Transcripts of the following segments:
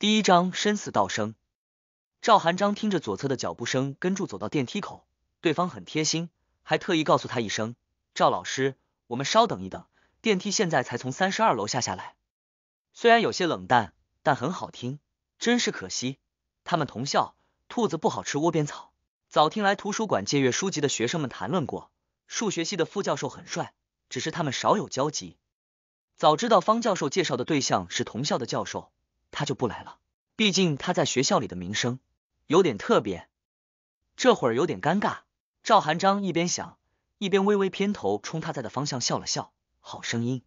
第一章生死道生。赵寒章听着左侧的脚步声，跟住走到电梯口。对方很贴心，还特意告诉他一声：“赵老师，我们稍等一等，电梯现在才从三十二楼下下来。”虽然有些冷淡，但很好听。真是可惜，他们同校，兔子不好吃窝边草。早听来图书馆借阅书籍的学生们谈论过，数学系的副教授很帅，只是他们少有交集。早知道方教授介绍的对象是同校的教授。他就不来了，毕竟他在学校里的名声有点特别，这会儿有点尴尬。赵寒章一边想，一边微微偏头，冲他在的方向笑了笑。好声音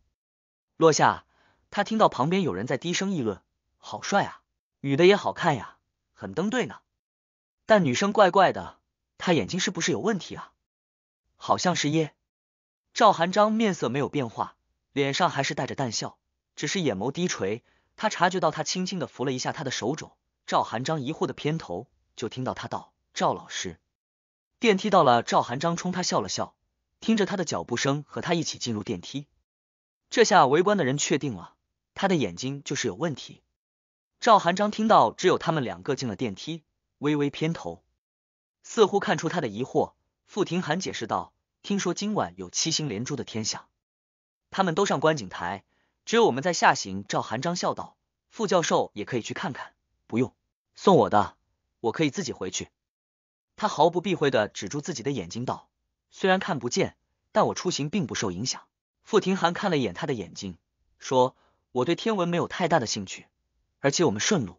落下，他听到旁边有人在低声议论：“好帅啊，女的也好看呀，很登对呢。”但女生怪怪的，她眼睛是不是有问题啊？好像是耶。赵寒章面色没有变化，脸上还是带着淡笑，只是眼眸低垂。他察觉到，他轻轻的扶了一下他的手肘。赵寒章疑惑的偏头，就听到他道：“赵老师，电梯到了。”赵寒章冲他笑了笑，听着他的脚步声，和他一起进入电梯。这下围观的人确定了他的眼睛就是有问题。赵寒章听到只有他们两个进了电梯，微微偏头，似乎看出他的疑惑，傅廷寒解释道：“听说今晚有七星连珠的天象，他们都上观景台。”只有我们在下行，赵寒章笑道：“副教授也可以去看看，不用送我的，我可以自己回去。”他毫不避讳的止住自己的眼睛道：“虽然看不见，但我出行并不受影响。”傅廷寒看了一眼他的眼睛，说：“我对天文没有太大的兴趣，而且我们顺路，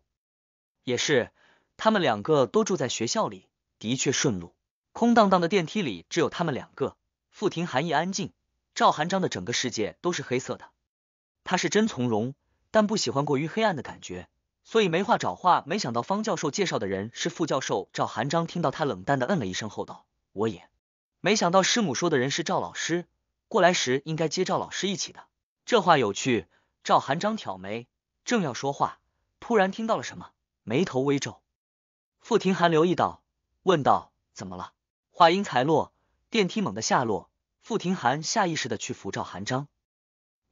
也是他们两个都住在学校里，的确顺路。”空荡荡的电梯里只有他们两个，傅廷寒一安静，赵寒章的整个世界都是黑色的。他是真从容，但不喜欢过于黑暗的感觉，所以没话找话。没想到方教授介绍的人是副教授赵寒章。听到他冷淡的嗯了一声后，道：“我也没想到师母说的人是赵老师。过来时应该接赵老师一起的。”这话有趣。赵寒章挑眉，正要说话，突然听到了什么，眉头微皱。傅廷寒留意到，问道：“怎么了？”话音才落，电梯猛地下落，傅廷寒下意识的去扶赵寒章。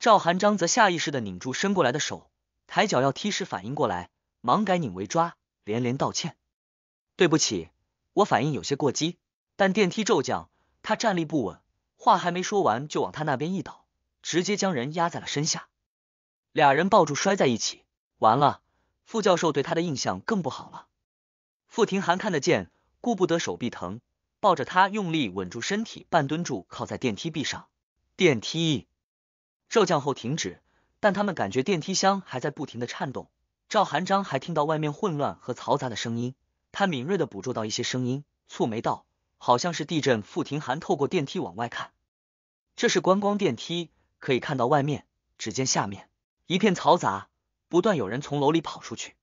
赵寒章则下意识的拧住伸过来的手，抬脚要踢时反应过来，忙改拧为抓，连连道歉：“对不起，我反应有些过激。”但电梯骤降，他站立不稳，话还没说完就往他那边一倒，直接将人压在了身下。俩人抱住摔在一起，完了，傅教授对他的印象更不好了。傅廷寒看得见，顾不得手臂疼，抱着他用力稳住身体，半蹲住靠在电梯壁上，电梯。骤降后停止，但他们感觉电梯箱还在不停的颤动。赵寒章还听到外面混乱和嘈杂的声音，他敏锐的捕捉到一些声音，蹙眉道：“好像是地震。”傅廷寒透过电梯往外看，这是观光电梯，可以看到外面。只见下面一片嘈杂，不断有人从楼里跑出去。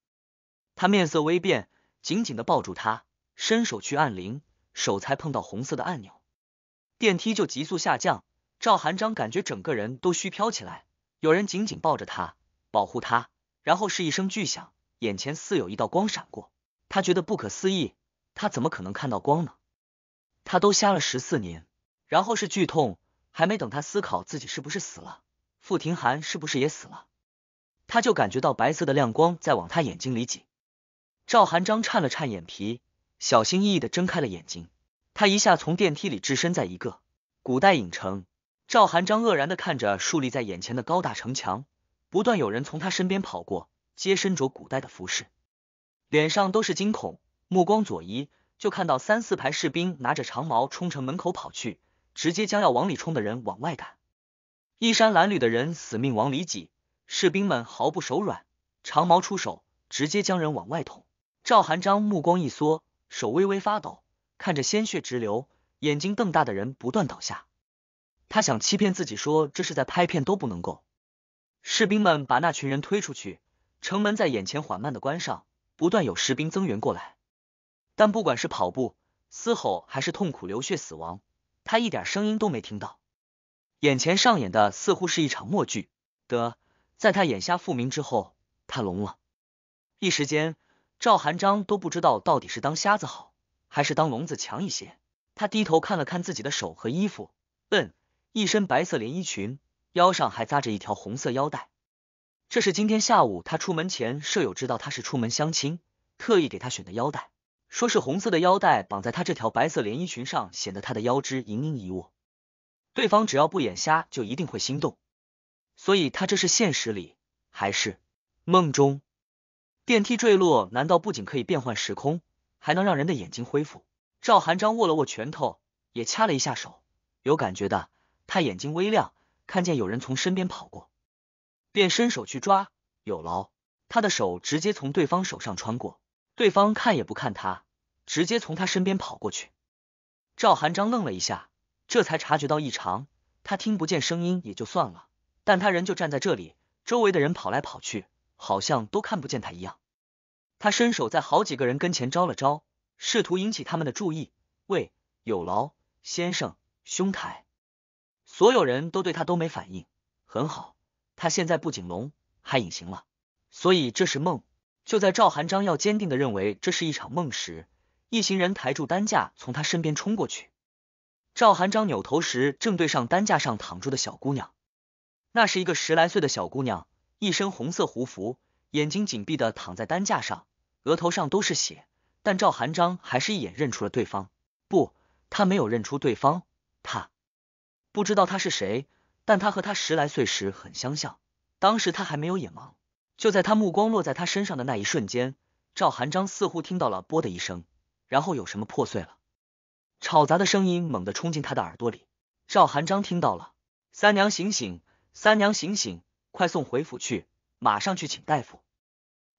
他面色微变，紧紧的抱住他，伸手去按铃，手才碰到红色的按钮，电梯就急速下降。赵寒章感觉整个人都虚飘起来，有人紧紧抱着他，保护他。然后是一声巨响，眼前似有一道光闪过，他觉得不可思议，他怎么可能看到光呢？他都瞎了十四年。然后是剧痛，还没等他思考自己是不是死了，傅廷寒是不是也死了，他就感觉到白色的亮光在往他眼睛里挤。赵寒章颤了颤眼皮，小心翼翼地睁开了眼睛，他一下从电梯里置身在一个古代影城。赵寒章愕然的看着竖立在眼前的高大城墙，不断有人从他身边跑过，皆身着古代的服饰，脸上都是惊恐，目光左移，就看到三四排士兵拿着长矛冲城门口跑去，直接将要往里冲的人往外赶。衣衫褴褛的人死命往里挤，士兵们毫不手软，长矛出手，直接将人往外捅。赵寒章目光一缩，手微微发抖，看着鲜血直流，眼睛瞪大的人不断倒下。他想欺骗自己说这是在拍片都不能够。士兵们把那群人推出去，城门在眼前缓慢的关上，不断有士兵增援过来。但不管是跑步、嘶吼，还是痛苦流血死亡，他一点声音都没听到。眼前上演的似乎是一场默剧。得，在他眼瞎复明之后，他聋了。一时间，赵寒章都不知道到底是当瞎子好，还是当聋子强一些。他低头看了看自己的手和衣服，嗯。一身白色连衣裙，腰上还扎着一条红色腰带。这是今天下午他出门前，舍友知道他是出门相亲，特意给他选的腰带，说是红色的腰带绑在他这条白色连衣裙上，显得他的腰肢盈盈一握。对方只要不眼瞎，就一定会心动。所以，他这是现实里还是梦中？电梯坠落，难道不仅可以变换时空，还能让人的眼睛恢复？赵寒章握了握拳头，也掐了一下手，有感觉的。他眼睛微亮，看见有人从身边跑过，便伸手去抓。有劳，他的手直接从对方手上穿过，对方看也不看他，直接从他身边跑过去。赵寒章愣了一下，这才察觉到异常。他听不见声音也就算了，但他人就站在这里，周围的人跑来跑去，好像都看不见他一样。他伸手在好几个人跟前招了招，试图引起他们的注意。喂，有劳先生，兄台。所有人都对他都没反应，很好。他现在不仅聋，还隐形了，所以这是梦。就在赵寒章要坚定的认为这是一场梦时，一行人抬住担架从他身边冲过去。赵寒章扭头时，正对上担架上躺住的小姑娘。那是一个十来岁的小姑娘，一身红色胡服，眼睛紧闭的躺在担架上，额头上都是血。但赵寒章还是一眼认出了对方。不，他没有认出对方。他。不知道他是谁，但他和他十来岁时很相像。当时他还没有眼盲。就在他目光落在他身上的那一瞬间，赵寒章似乎听到了“啵”的一声，然后有什么破碎了，吵杂的声音猛地冲进他的耳朵里。赵寒章听到了：“三娘醒醒，三娘醒醒，快送回府去，马上去请大夫。”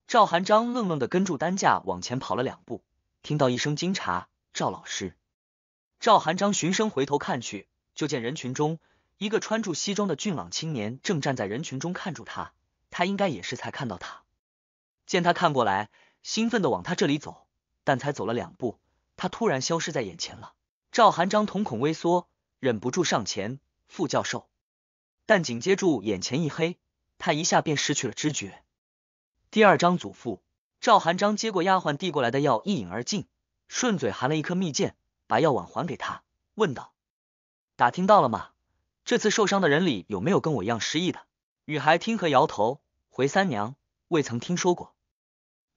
赵寒章愣愣的跟住担架往前跑了两步，听到一声惊诧：“赵老师。”赵寒章循声回头看去。就见人群中一个穿着西装的俊朗青年正站在人群中看住他，他应该也是才看到他。见他看过来，兴奋的往他这里走，但才走了两步，他突然消失在眼前了。赵寒章瞳孔微缩，忍不住上前，副教授。但紧接住眼前一黑，他一下便失去了知觉。第二章祖父赵寒章接过丫鬟递过来的药，一饮而尽，顺嘴含了一颗蜜饯，把药碗还给他，问道。打听到了吗？这次受伤的人里有没有跟我一样失忆的？女孩听和摇头，回三娘未曾听说过。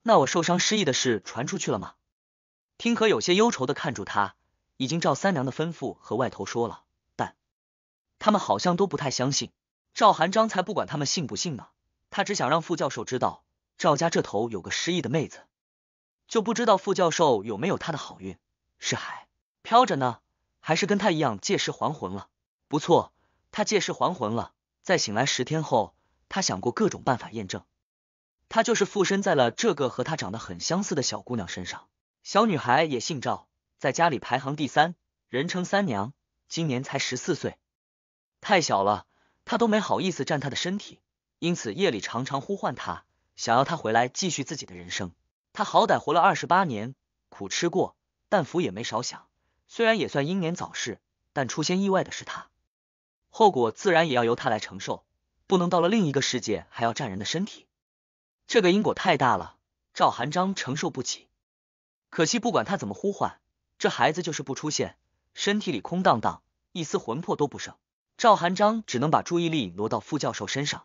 那我受伤失忆的事传出去了吗？听和有些忧愁的看住他，已经赵三娘的吩咐和外头说了，但他们好像都不太相信。赵寒章才不管他们信不信呢，他只想让傅教授知道赵家这头有个失忆的妹子，就不知道傅教授有没有他的好运，是海飘着呢。还是跟他一样借尸还魂了。不错，他借尸还魂了。在醒来十天后，他想过各种办法验证，他就是附身在了这个和他长得很相似的小姑娘身上。小女孩也姓赵，在家里排行第三，人称三娘，今年才十四岁，太小了，他都没好意思占她的身体，因此夜里常常呼唤她，想要她回来继续自己的人生。他好歹活了二十八年，苦吃过，但福也没少享。虽然也算英年早逝，但出现意外的是他，后果自然也要由他来承受，不能到了另一个世界还要占人的身体，这个因果太大了，赵寒章承受不起。可惜不管他怎么呼唤，这孩子就是不出现，身体里空荡荡，一丝魂魄都不剩。赵寒章只能把注意力挪到副教授身上，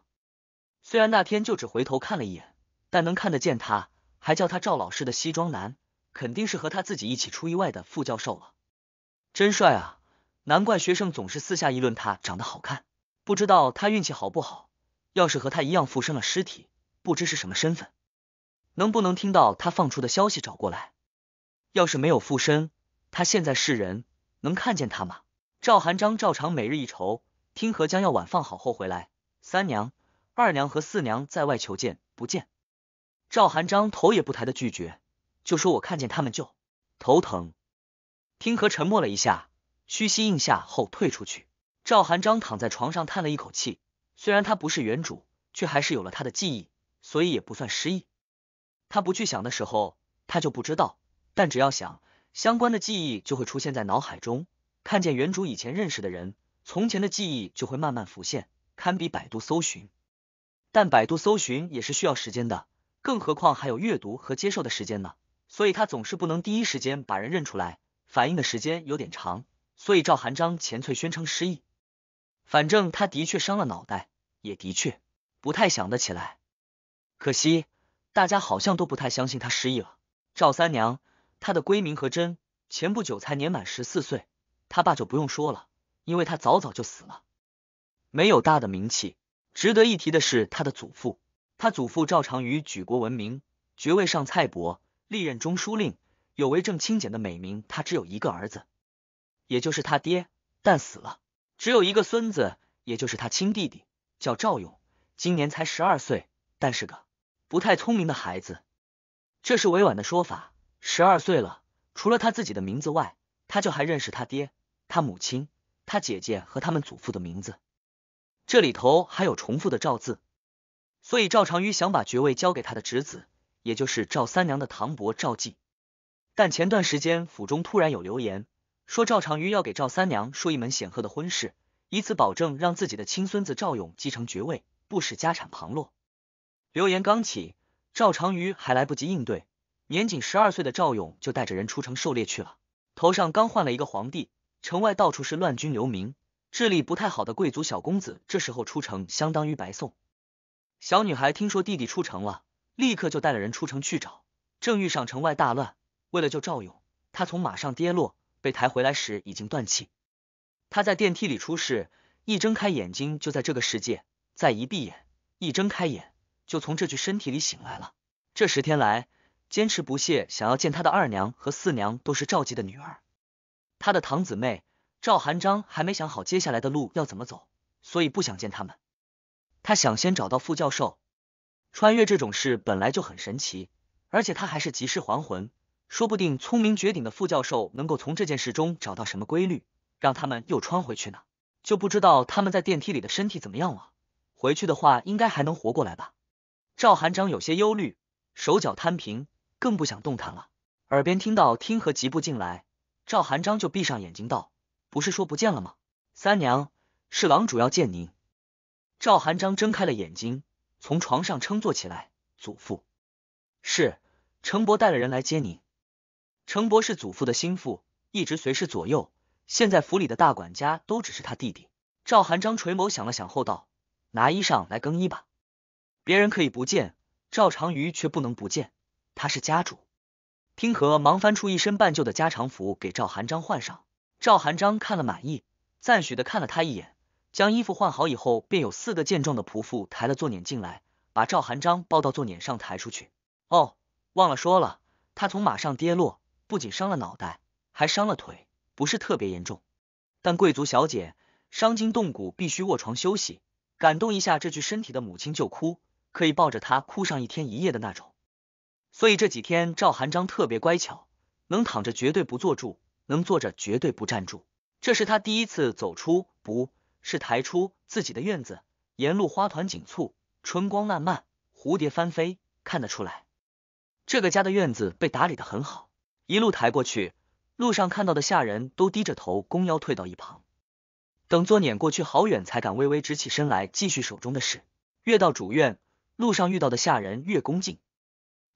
虽然那天就只回头看了一眼，但能看得见他，还叫他赵老师的西装男，肯定是和他自己一起出意外的副教授了。真帅啊！难怪学生总是私下议论他长得好看。不知道他运气好不好？要是和他一样附身了尸体，不知是什么身份？能不能听到他放出的消息找过来？要是没有附身，他现在是人，能看见他吗？赵寒章照常每日一筹，听何将药碗放好后回来。三娘、二娘和四娘在外求见，不见。赵寒章头也不抬的拒绝，就说我看见他们就头疼。听和沉默了一下，屈膝应下后退出去。赵寒章躺在床上叹了一口气。虽然他不是原主，却还是有了他的记忆，所以也不算失忆。他不去想的时候，他就不知道；但只要想，相关的记忆就会出现在脑海中，看见原主以前认识的人，从前的记忆就会慢慢浮现，堪比百度搜寻。但百度搜寻也是需要时间的，更何况还有阅读和接受的时间呢？所以他总是不能第一时间把人认出来。反应的时间有点长，所以赵韩章、前翠宣称失忆。反正他的确伤了脑袋，也的确不太想得起来。可惜大家好像都不太相信他失忆了。赵三娘，她的闺名和真，前不久才年满十四岁。他爸就不用说了，因为他早早就死了，没有大的名气。值得一提的是他的祖父，他祖父赵长于举国闻名，爵位上蔡伯，历任中书令。有为政清简的美名，他只有一个儿子，也就是他爹，但死了；只有一个孙子，也就是他亲弟弟，叫赵勇，今年才十二岁，但是个不太聪明的孩子。这是委婉的说法，十二岁了，除了他自己的名字外，他就还认识他爹、他母亲、他姐姐和他们祖父的名字，这里头还有重复的赵字，所以赵长于想把爵位交给他的侄子，也就是赵三娘的堂伯赵继。但前段时间府中突然有流言，说赵长瑜要给赵三娘说一门显赫的婚事，以此保证让自己的亲孙子赵勇继承爵位，不使家产旁落。流言刚起，赵长瑜还来不及应对，年仅十二岁的赵勇就带着人出城狩猎去了。头上刚换了一个皇帝，城外到处是乱军流民，智力不太好的贵族小公子这时候出城，相当于白送。小女孩听说弟弟出城了，立刻就带了人出城去找，正遇上城外大乱。为了救赵勇，他从马上跌落，被抬回来时已经断气。他在电梯里出事，一睁开眼睛就在这个世界，再一闭眼，一睁开眼就从这具身体里醒来了。这十天来坚持不懈想要见他的二娘和四娘都是赵姬的女儿，他的堂姊妹赵寒章还没想好接下来的路要怎么走，所以不想见他们。他想先找到副教授。穿越这种事本来就很神奇，而且他还是及时还魂。说不定聪明绝顶的副教授能够从这件事中找到什么规律，让他们又穿回去呢？就不知道他们在电梯里的身体怎么样了。回去的话，应该还能活过来吧？赵寒章有些忧虑，手脚摊平，更不想动弹了。耳边听到听和疾步进来，赵寒章就闭上眼睛道：“不是说不见了吗？”三娘是狼主要见您。赵寒章睁开了眼睛，从床上撑坐起来。祖父是程伯带了人来接您。程博是祖父的心腹，一直随侍左右。现在府里的大管家都只是他弟弟赵寒章。垂眸想了想后道：“拿衣裳来更衣吧。”别人可以不见赵长瑜，却不能不见。他是家主。听和忙翻出一身半旧的家常服给赵寒章换上。赵寒章看了满意，赞许的看了他一眼。将衣服换好以后，便有四个健壮的仆妇抬了坐辇进来，把赵寒章抱到坐辇上抬出去。哦，忘了说了，他从马上跌落。不仅伤了脑袋，还伤了腿，不是特别严重。但贵族小姐伤筋动骨，必须卧床休息。感动一下这具身体的母亲就哭，可以抱着她哭上一天一夜的那种。所以这几天赵寒章特别乖巧，能躺着绝对不坐住，能坐着绝对不站住。这是他第一次走出，不是抬出自己的院子。沿路花团锦簇，春光烂漫，蝴蝶翻飞，看得出来这个家的院子被打理的很好。一路抬过去，路上看到的下人都低着头，弓腰退到一旁。等坐碾过去好远，才敢微微直起身来，继续手中的事。越到主院，路上遇到的下人越恭敬。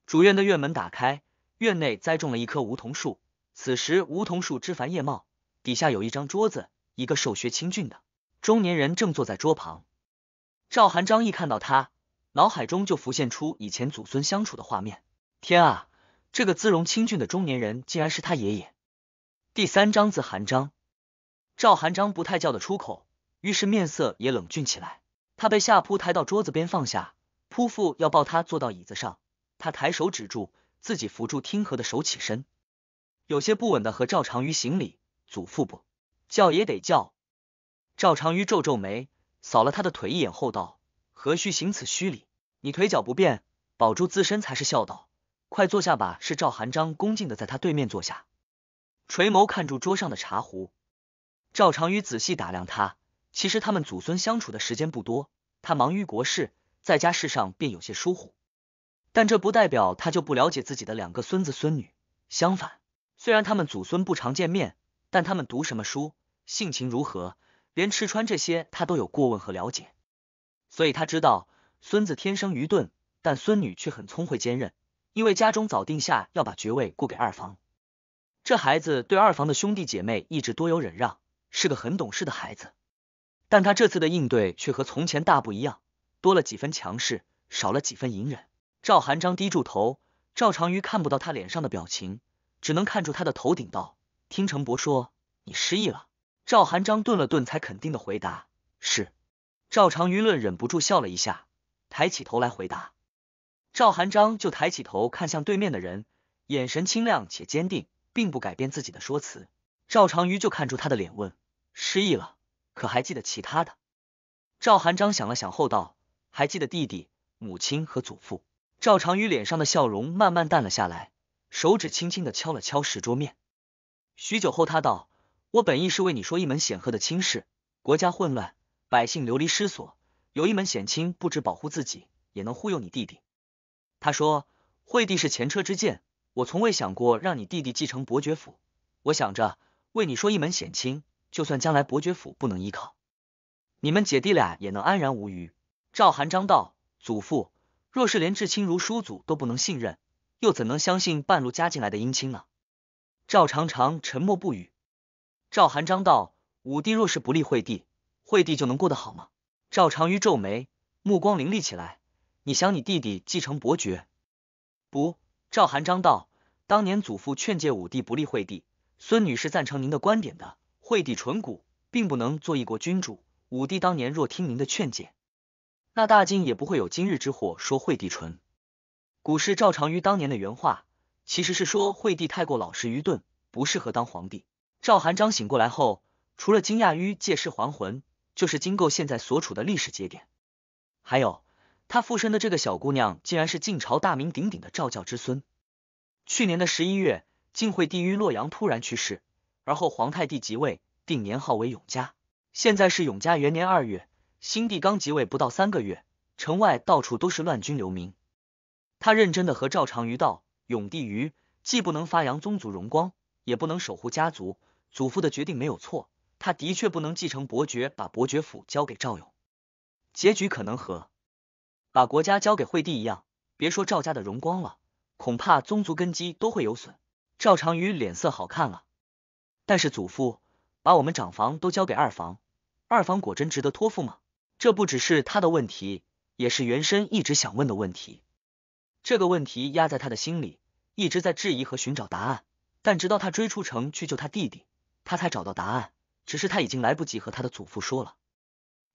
主院的院门打开，院内栽种了一棵梧桐树。此时梧桐树枝繁叶茂，底下有一张桌子，一个瘦削清俊的中年人正坐在桌旁。赵寒章一看到他，脑海中就浮现出以前祖孙相处的画面。天啊！这个姿容清俊的中年人，竟然是他爷爷。第三章，字韩章，赵韩章不太叫得出口，于是面色也冷峻起来。他被下铺抬到桌子边，放下扑父要抱他坐到椅子上，他抬手止住，自己扶住听和的手起身，有些不稳的和赵长于行礼。祖父不叫也得叫。赵长于皱皱眉，扫了他的腿一眼后道：“何须行此虚礼？你腿脚不便，保住自身才是孝道。”快坐下吧！是赵寒章恭敬的在他对面坐下，垂眸看住桌上的茶壶。赵长宇仔细打量他。其实他们祖孙相处的时间不多，他忙于国事，在家事上便有些疏忽。但这不代表他就不了解自己的两个孙子孙女。相反，虽然他们祖孙不常见面，但他们读什么书，性情如何，连吃穿这些他都有过问和了解。所以他知道孙子天生愚钝，但孙女却很聪慧坚韧。因为家中早定下要把爵位顾给二房，这孩子对二房的兄弟姐妹一直多有忍让，是个很懂事的孩子。但他这次的应对却和从前大不一样，多了几分强势，少了几分隐忍。赵寒章低住头，赵长瑜看不到他脸上的表情，只能看住他的头顶，道：“听程伯说，你失忆了。”赵寒章顿了顿，才肯定的回答：“是。”赵长瑜论忍不住笑了一下，抬起头来回答。赵寒章就抬起头看向对面的人，眼神清亮且坚定，并不改变自己的说辞。赵长瑜就看出他的脸，问：“失忆了，可还记得其他的？”赵寒章想了想后道：“还记得弟弟、母亲和祖父。”赵长瑜脸上的笑容慢慢淡了下来，手指轻轻的敲了敲石桌面。许久后，他道：“我本意是为你说一门显赫的亲事。国家混乱，百姓流离失所，有一门显亲，不止保护自己，也能忽悠你弟弟。”他说：“惠帝是前车之鉴，我从未想过让你弟弟继承伯爵府。我想着为你说一门显亲，就算将来伯爵府不能依靠，你们姐弟俩也能安然无虞。”赵寒章道：“祖父，若是连至亲如叔祖都不能信任，又怎能相信半路加进来的姻亲呢？”赵常常沉默不语。赵寒章道：“武帝若是不立惠帝，惠帝就能过得好吗？”赵长于皱眉，目光凌厉起来。你想你弟弟继承伯爵？不，赵韩章道，当年祖父劝诫武帝不立惠帝，孙女是赞成您的观点的。惠帝淳古，并不能做一国君主。武帝当年若听您的劝诫，那大晋也不会有今日之祸。说惠帝淳古是赵常于当年的原话，其实是说惠帝太过老实愚钝，不适合当皇帝。赵韩章醒过来后，除了惊讶于借尸还魂，就是惊够现在所处的历史节点，还有。他附身的这个小姑娘，竟然是晋朝大名鼎鼎的赵教之孙。去年的十一月，晋惠帝于洛阳突然去世，而后皇太帝即位，定年号为永嘉。现在是永嘉元年二月，新帝刚即位不到三个月，城外到处都是乱军流民。他认真的和赵长于道：“永帝于既不能发扬宗族荣光，也不能守护家族，祖父的决定没有错。他的确不能继承伯爵，把伯爵府交给赵勇，结局可能和。”把国家交给惠帝一样，别说赵家的荣光了，恐怕宗族根基都会有损。赵长瑜脸色好看了，但是祖父把我们长房都交给二房，二房果真值得托付吗？这不只是他的问题，也是原身一直想问的问题。这个问题压在他的心里，一直在质疑和寻找答案。但直到他追出城去救他弟弟，他才找到答案。只是他已经来不及和他的祖父说了。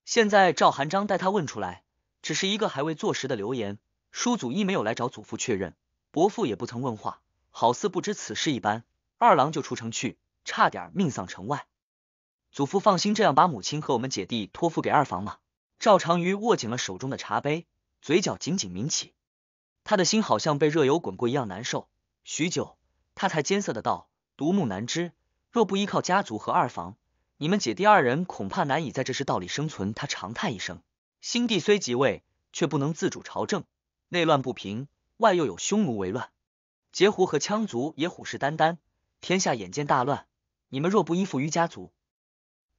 现在赵寒章带他问出来。只是一个还未坐实的流言，叔祖一没有来找祖父确认，伯父也不曾问话，好似不知此事一般。二郎就出城去，差点命丧城外。祖父放心，这样把母亲和我们姐弟托付给二房吗？赵长于握紧了手中的茶杯，嘴角紧紧抿起，他的心好像被热油滚过一样难受。许久，他才艰涩的道：“独木难支，若不依靠家族和二房，你们姐弟二人恐怕难以在这世道里生存。”他长叹一声。新帝虽即位，却不能自主朝政，内乱不平，外又有匈奴为乱，截胡和羌族也虎视眈眈，天下眼见大乱。你们若不依附于家族，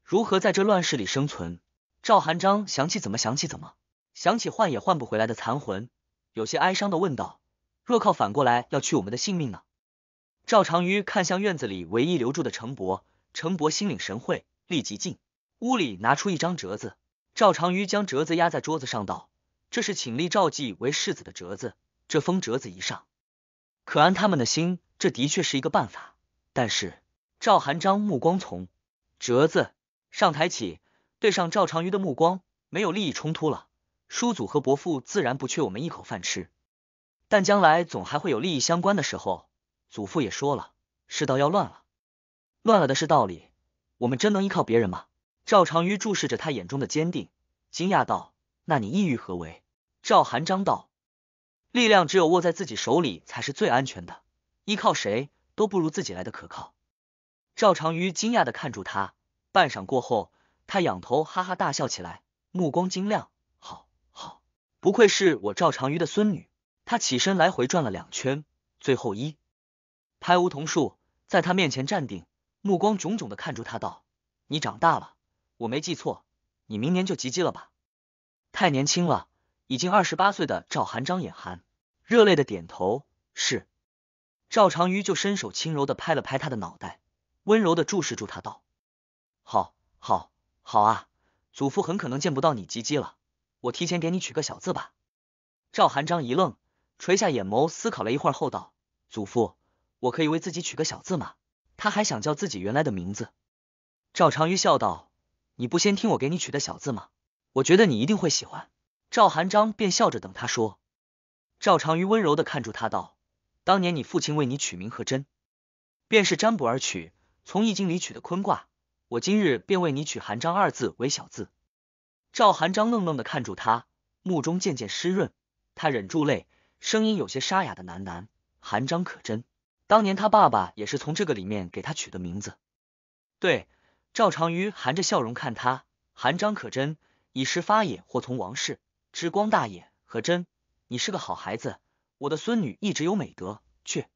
如何在这乱世里生存？赵寒章想起怎么想起怎么想起换也换不回来的残魂，有些哀伤的问道：“若靠反过来要取我们的性命呢？”赵长于看向院子里唯一留住的程伯，程伯心领神会，立即进屋里拿出一张折子。赵长瑜将折子压在桌子上，道：“这是请立赵继为世子的折子。这封折子一上，可安他们的心。这的确是一个办法。但是，赵寒章目光从折子上抬起，对上赵长瑜的目光，没有利益冲突了。叔祖和伯父自然不缺我们一口饭吃，但将来总还会有利益相关的时候。祖父也说了，世道要乱了，乱了的是道理。我们真能依靠别人吗？”赵长瑜注视着他眼中的坚定，惊讶道：“那你意欲何为？”赵寒章道：“力量只有握在自己手里才是最安全的，依靠谁都不如自己来的可靠。”赵长瑜惊讶的看住他，半晌过后，他仰头哈哈大笑起来，目光晶亮。好，好，不愧是我赵长瑜的孙女。他起身来回转了两圈，最后一拍梧桐树，在他面前站定，目光炯炯的看住他，道：“你长大了。”我没记错，你明年就及笄了吧？太年轻了，已经二十八岁的赵韩章眼含热泪的点头，是。赵长瑜就伸手轻柔的拍了拍他的脑袋，温柔的注视住他道：“好，好，好啊！祖父很可能见不到你及笄了，我提前给你取个小字吧。”赵韩章一愣，垂下眼眸思考了一会儿后道：“祖父，我可以为自己取个小字吗？”他还想叫自己原来的名字。赵长瑜笑道。你不先听我给你取的小字吗？我觉得你一定会喜欢。赵寒章便笑着等他说。赵长于温柔的看住他道：“当年你父亲为你取名和真，便是占卜而取，从易经里取的坤卦。我今日便为你取韩章二字为小字。”赵寒章愣愣的看住他，目中渐渐湿润，他忍住泪，声音有些沙哑的喃喃：“寒章可真，当年他爸爸也是从这个里面给他取的名字。”对。赵长于含着笑容看他，韩张可真以是发也，或从王室，之光大也。可真，你是个好孩子，我的孙女一直有美德，却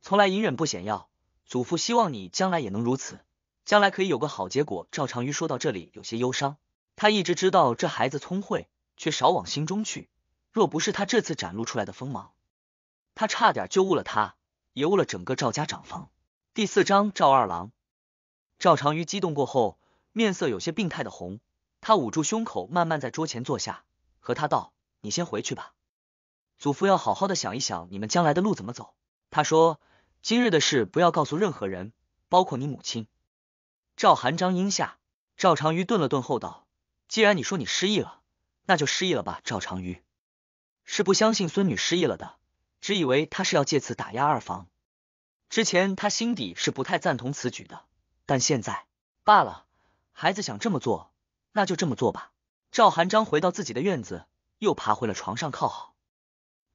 从来隐忍不显耀。祖父希望你将来也能如此，将来可以有个好结果。赵长于说到这里有些忧伤，他一直知道这孩子聪慧，却少往心中去。若不是他这次展露出来的锋芒，他差点就误了他，也误了整个赵家长房。第四章，赵二郎。赵长瑜激动过后，面色有些病态的红，他捂住胸口，慢慢在桌前坐下，和他道：“你先回去吧，祖父要好好的想一想你们将来的路怎么走。”他说：“今日的事不要告诉任何人，包括你母亲。”赵寒章应下。赵长瑜顿了顿后道：“既然你说你失忆了，那就失忆了吧。”赵长瑜是不相信孙女失忆了的，只以为他是要借此打压二房。之前他心底是不太赞同此举的。但现在罢了，孩子想这么做，那就这么做吧。赵寒章回到自己的院子，又爬回了床上，靠好。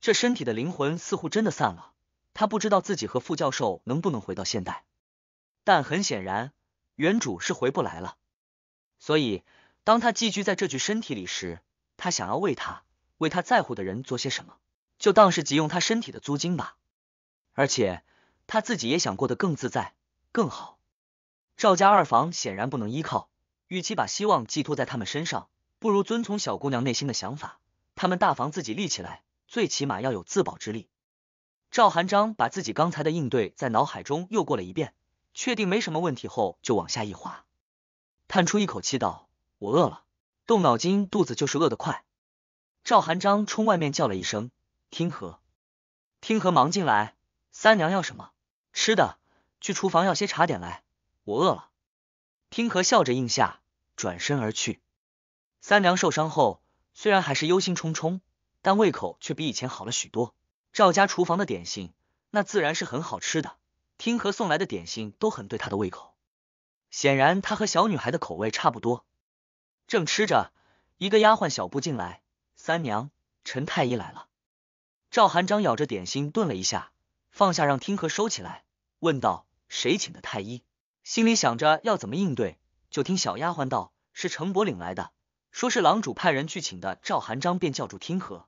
这身体的灵魂似乎真的散了。他不知道自己和副教授能不能回到现代，但很显然，原主是回不来了。所以，当他寄居在这具身体里时，他想要为他、为他在乎的人做些什么，就当是急用他身体的租金吧。而且，他自己也想过得更自在、更好。赵家二房显然不能依靠，与其把希望寄托在他们身上，不如遵从小姑娘内心的想法，他们大房自己立起来，最起码要有自保之力。赵寒章把自己刚才的应对在脑海中又过了一遍，确定没什么问题后，就往下一滑，叹出一口气道：“我饿了，动脑筋，肚子就是饿得快。”赵寒章冲外面叫了一声：“听和，听和，忙进来。”三娘要什么吃的？去厨房要些茶点来。我饿了，听和笑着应下，转身而去。三娘受伤后，虽然还是忧心忡忡，但胃口却比以前好了许多。赵家厨房的点心那自然是很好吃的，听和送来的点心都很对她的胃口。显然她和小女孩的口味差不多。正吃着，一个丫鬟小步进来：“三娘，陈太医来了。”赵寒章咬着点心，顿了一下，放下让听和收起来，问道：“谁请的太医？”心里想着要怎么应对，就听小丫鬟道：“是程伯领来的，说是郎主派人去请的。”赵寒章便叫住听和，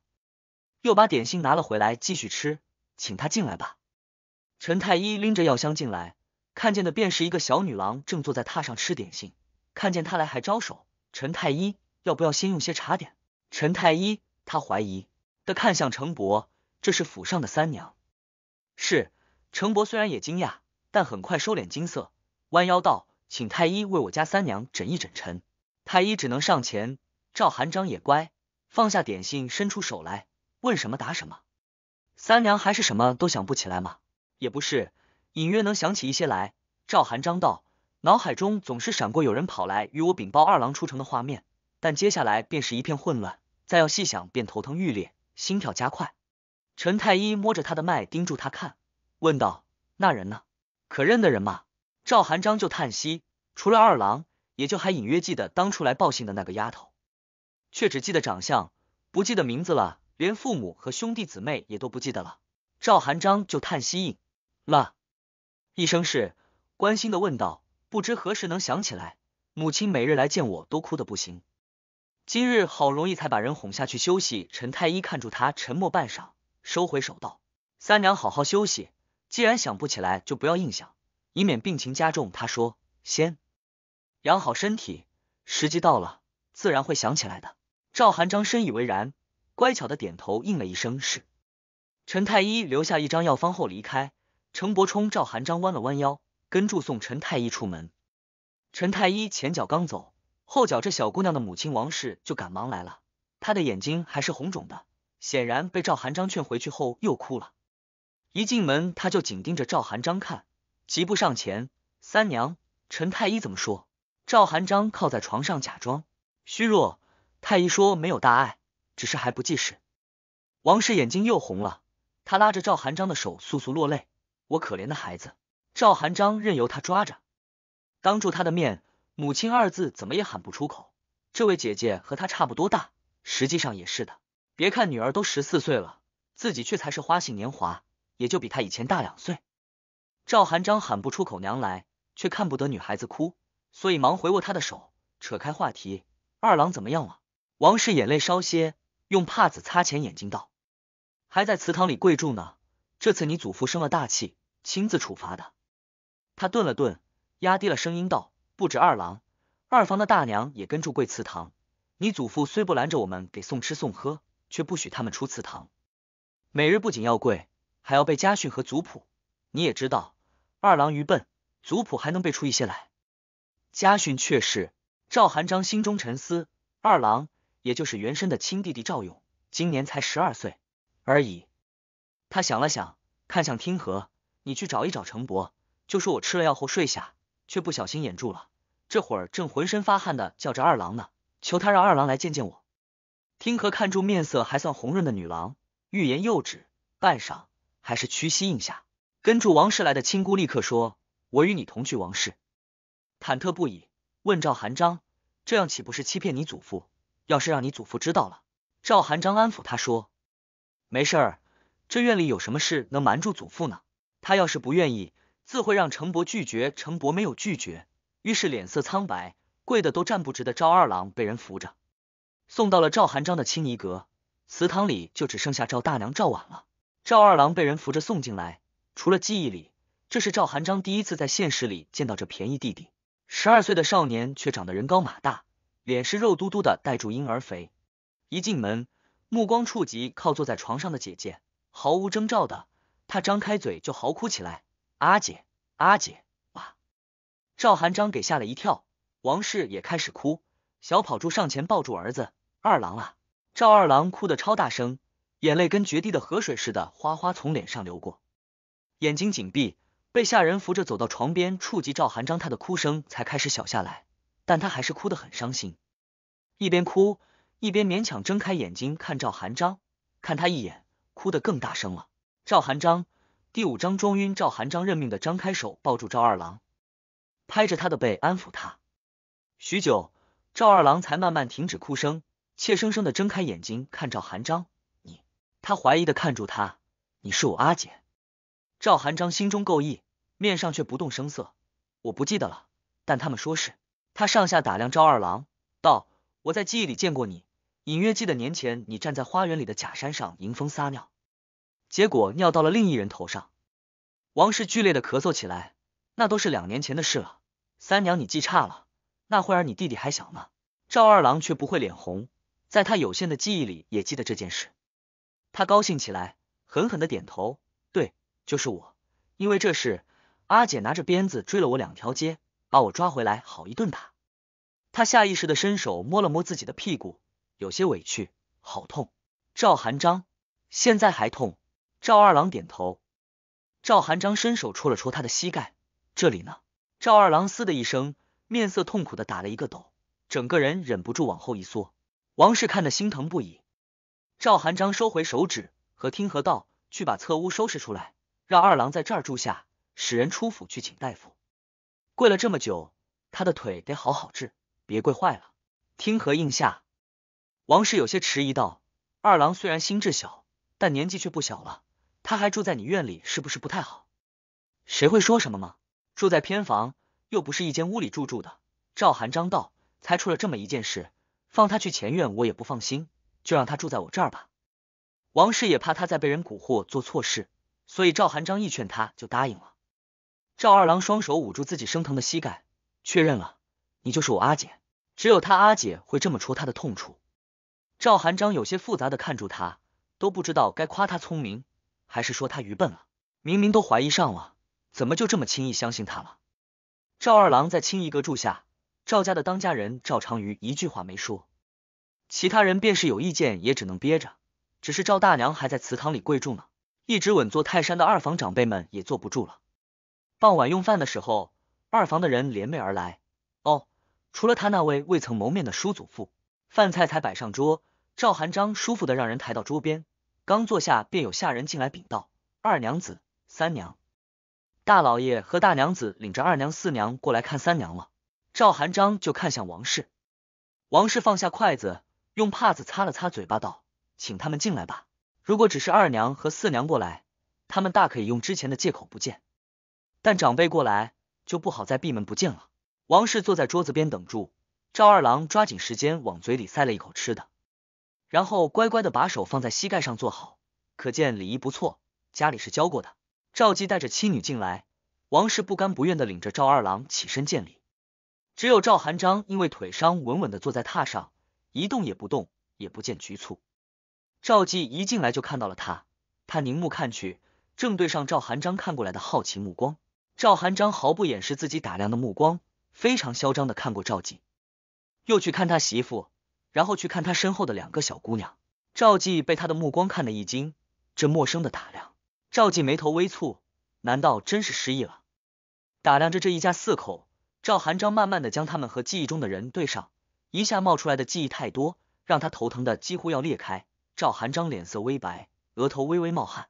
又把点心拿了回来继续吃，请他进来吧。陈太医拎着药箱进来，看见的便是一个小女郎正坐在榻上吃点心，看见他来还招手。陈太医要不要先用些茶点？陈太医他怀疑的看向程伯，这是府上的三娘。是程伯虽然也惊讶，但很快收敛金色。弯腰道：“请太医为我家三娘诊一诊。”陈太医只能上前。赵寒章也乖，放下点心，伸出手来，问什么答什么。三娘还是什么都想不起来吗？也不是，隐约能想起一些来。赵寒章道：“脑海中总是闪过有人跑来与我禀报二郎出城的画面，但接下来便是一片混乱，再要细想便头疼欲裂，心跳加快。”陈太医摸着他的脉，盯住他看，问道：“那人呢？可认得人吗？”赵寒章就叹息，除了二郎，也就还隐约记得当初来报信的那个丫头，却只记得长相，不记得名字了，连父母和兄弟姊妹也都不记得了。赵寒章就叹息应了一声是，关心的问道：“不知何时能想起来？母亲每日来见我都哭得不行，今日好容易才把人哄下去休息。”陈太医看住他，沉默半晌，收回手道：“三娘好好休息，既然想不起来，就不要硬想。”以免病情加重，他说：“先养好身体，时机到了，自然会想起来的。”赵寒章深以为然，乖巧的点头应了一声：“是。”陈太医留下一张药方后离开。程伯冲、赵寒章弯了弯腰，跟住送陈太医出门。陈太医前脚刚走，后脚这小姑娘的母亲王氏就赶忙来了。她的眼睛还是红肿的，显然被赵寒章劝回去后又哭了。一进门，他就紧盯着赵寒章看。急步上前，三娘，陈太医怎么说？赵寒章靠在床上，假装虚弱。太医说没有大碍，只是还不记事。王氏眼睛又红了，她拉着赵寒章的手，簌簌落泪。我可怜的孩子。赵寒章任由她抓着，当着他的面，母亲二字怎么也喊不出口。这位姐姐和他差不多大，实际上也是的。别看女儿都十四岁了，自己却才是花信年华，也就比他以前大两岁。赵寒章喊不出口娘来，却看不得女孩子哭，所以忙回握她的手，扯开话题：“二郎怎么样了？”王氏眼泪稍歇，用帕子擦前眼睛道：“还在祠堂里跪住呢。这次你祖父生了大气，亲自处罚的。”他顿了顿，压低了声音道：“不止二郎，二房的大娘也跟住跪祠堂。你祖父虽不拦着我们给送吃送喝，却不许他们出祠堂。每日不仅要跪，还要背家训和族谱。你也知道。”二郎愚笨，族谱还能背出一些来，家训却是。赵寒章心中沉思。二郎，也就是原身的亲弟弟赵勇，今年才十二岁而已。他想了想，看向听和：“你去找一找程伯，就说我吃了药后睡下，却不小心眼住了，这会儿正浑身发汗的叫着二郎呢，求他让二郎来见见我。”听和看住面色还算红润的女郎，欲言又止，半晌，还是屈膝应下。跟住王氏来的亲姑立刻说：“我与你同去王氏。”忐忑不已，问赵寒章：“这样岂不是欺骗你祖父？要是让你祖父知道了？”赵寒章安抚他说：“没事儿，这院里有什么事能瞒住祖父呢？他要是不愿意，自会让程伯拒绝。程伯没有拒绝，于是脸色苍白、跪的都站不直的赵二郎被人扶着送到了赵寒章的青泥阁祠堂里，就只剩下赵大娘、赵婉了。赵二郎被人扶着送进来。”除了记忆里，这是赵寒章第一次在现实里见到这便宜弟弟。十二岁的少年却长得人高马大，脸是肉嘟嘟的，带住婴儿肥。一进门，目光触及靠坐在床上的姐姐，毫无征兆的，他张开嘴就嚎哭起来：“阿姐，阿姐！”啊！赵寒章给吓了一跳，王氏也开始哭，小跑猪上前抱住儿子：“二郎啊！”赵二郎哭得超大声，眼泪跟决堤的河水似的，哗哗从脸上流过。眼睛紧闭，被下人扶着走到床边，触及赵寒章，他的哭声才开始小下来，但他还是哭得很伤心，一边哭一边勉强睁开眼睛看赵寒章，看他一眼，哭得更大声了。赵寒章第五章装晕，赵寒章认命的张开手抱住赵二郎，拍着他的背安抚他，许久，赵二郎才慢慢停止哭声，怯生生的睁开眼睛看赵寒章，你，他怀疑的看住他，你是我阿姐。赵寒章心中够意，面上却不动声色。我不记得了，但他们说是。他上下打量赵二郎，道：“我在记忆里见过你，隐约记得年前你站在花园里的假山上，迎风撒尿，结果尿到了另一人头上。”王氏剧烈的咳嗽起来。那都是两年前的事了，三娘你记差了。那会儿你弟弟还小呢。赵二郎却不会脸红，在他有限的记忆里也记得这件事。他高兴起来，狠狠的点头，对。就是我，因为这事，阿姐拿着鞭子追了我两条街，把我抓回来，好一顿打。她下意识的伸手摸了摸自己的屁股，有些委屈，好痛。赵寒章，现在还痛。赵二郎点头。赵寒章伸手戳了戳他的膝盖，这里呢。赵二郎嘶的一声，面色痛苦的打了一个抖，整个人忍不住往后一缩。王氏看得心疼不已。赵寒章收回手指，和听和道去把侧屋收拾出来。让二郎在这儿住下，使人出府去请大夫。跪了这么久，他的腿得好好治，别跪坏了。听何应下，王氏有些迟疑道：“二郎虽然心智小，但年纪却不小了。他还住在你院里，是不是不太好？”谁会说什么吗？住在偏房，又不是一间屋里住住的。赵寒章道：“才出了这么一件事，放他去前院，我也不放心，就让他住在我这儿吧。”王氏也怕他再被人蛊惑，做错事。所以赵寒章一劝他，就答应了。赵二郎双手捂住自己生疼的膝盖，确认了，你就是我阿姐。只有他阿姐会这么戳他的痛处。赵寒章有些复杂的看住他，都不知道该夸他聪明，还是说他愚笨了。明明都怀疑上了，怎么就这么轻易相信他了？赵二郎在青怡阁住下，赵家的当家人赵长于一句话没说，其他人便是有意见也只能憋着。只是赵大娘还在祠堂里跪住呢。一直稳坐泰山的二房长辈们也坐不住了。傍晚用饭的时候，二房的人联袂而来。哦，除了他那位未曾谋面的叔祖父。饭菜才摆上桌，赵寒章舒服的让人抬到桌边，刚坐下便有下人进来禀道：“二娘子、三娘、大老爷和大娘子领着二娘、四娘过来看三娘了。”赵寒章就看向王氏，王氏放下筷子，用帕子擦了擦嘴巴，道：“请他们进来吧。”如果只是二娘和四娘过来，他们大可以用之前的借口不见。但长辈过来就不好再闭门不见了。王氏坐在桌子边等住，赵二郎抓紧时间往嘴里塞了一口吃的，然后乖乖的把手放在膝盖上坐好，可见礼仪不错，家里是教过的。赵姬带着妻女进来，王氏不甘不愿的领着赵二郎起身见礼，只有赵寒章因为腿伤，稳稳的坐在榻上，一动也不动，也不见局促。赵记一进来就看到了他，他凝目看去，正对上赵寒章看过来的好奇目光。赵寒章毫不掩饰自己打量的目光，非常嚣张的看过赵记。又去看他媳妇，然后去看他身后的两个小姑娘。赵记被他的目光看得一惊，这陌生的打量，赵记眉头微蹙，难道真是失忆了？打量着这一家四口，赵寒章慢慢的将他们和记忆中的人对上，一下冒出来的记忆太多，让他头疼的几乎要裂开。赵韩章脸色微白，额头微微冒汗。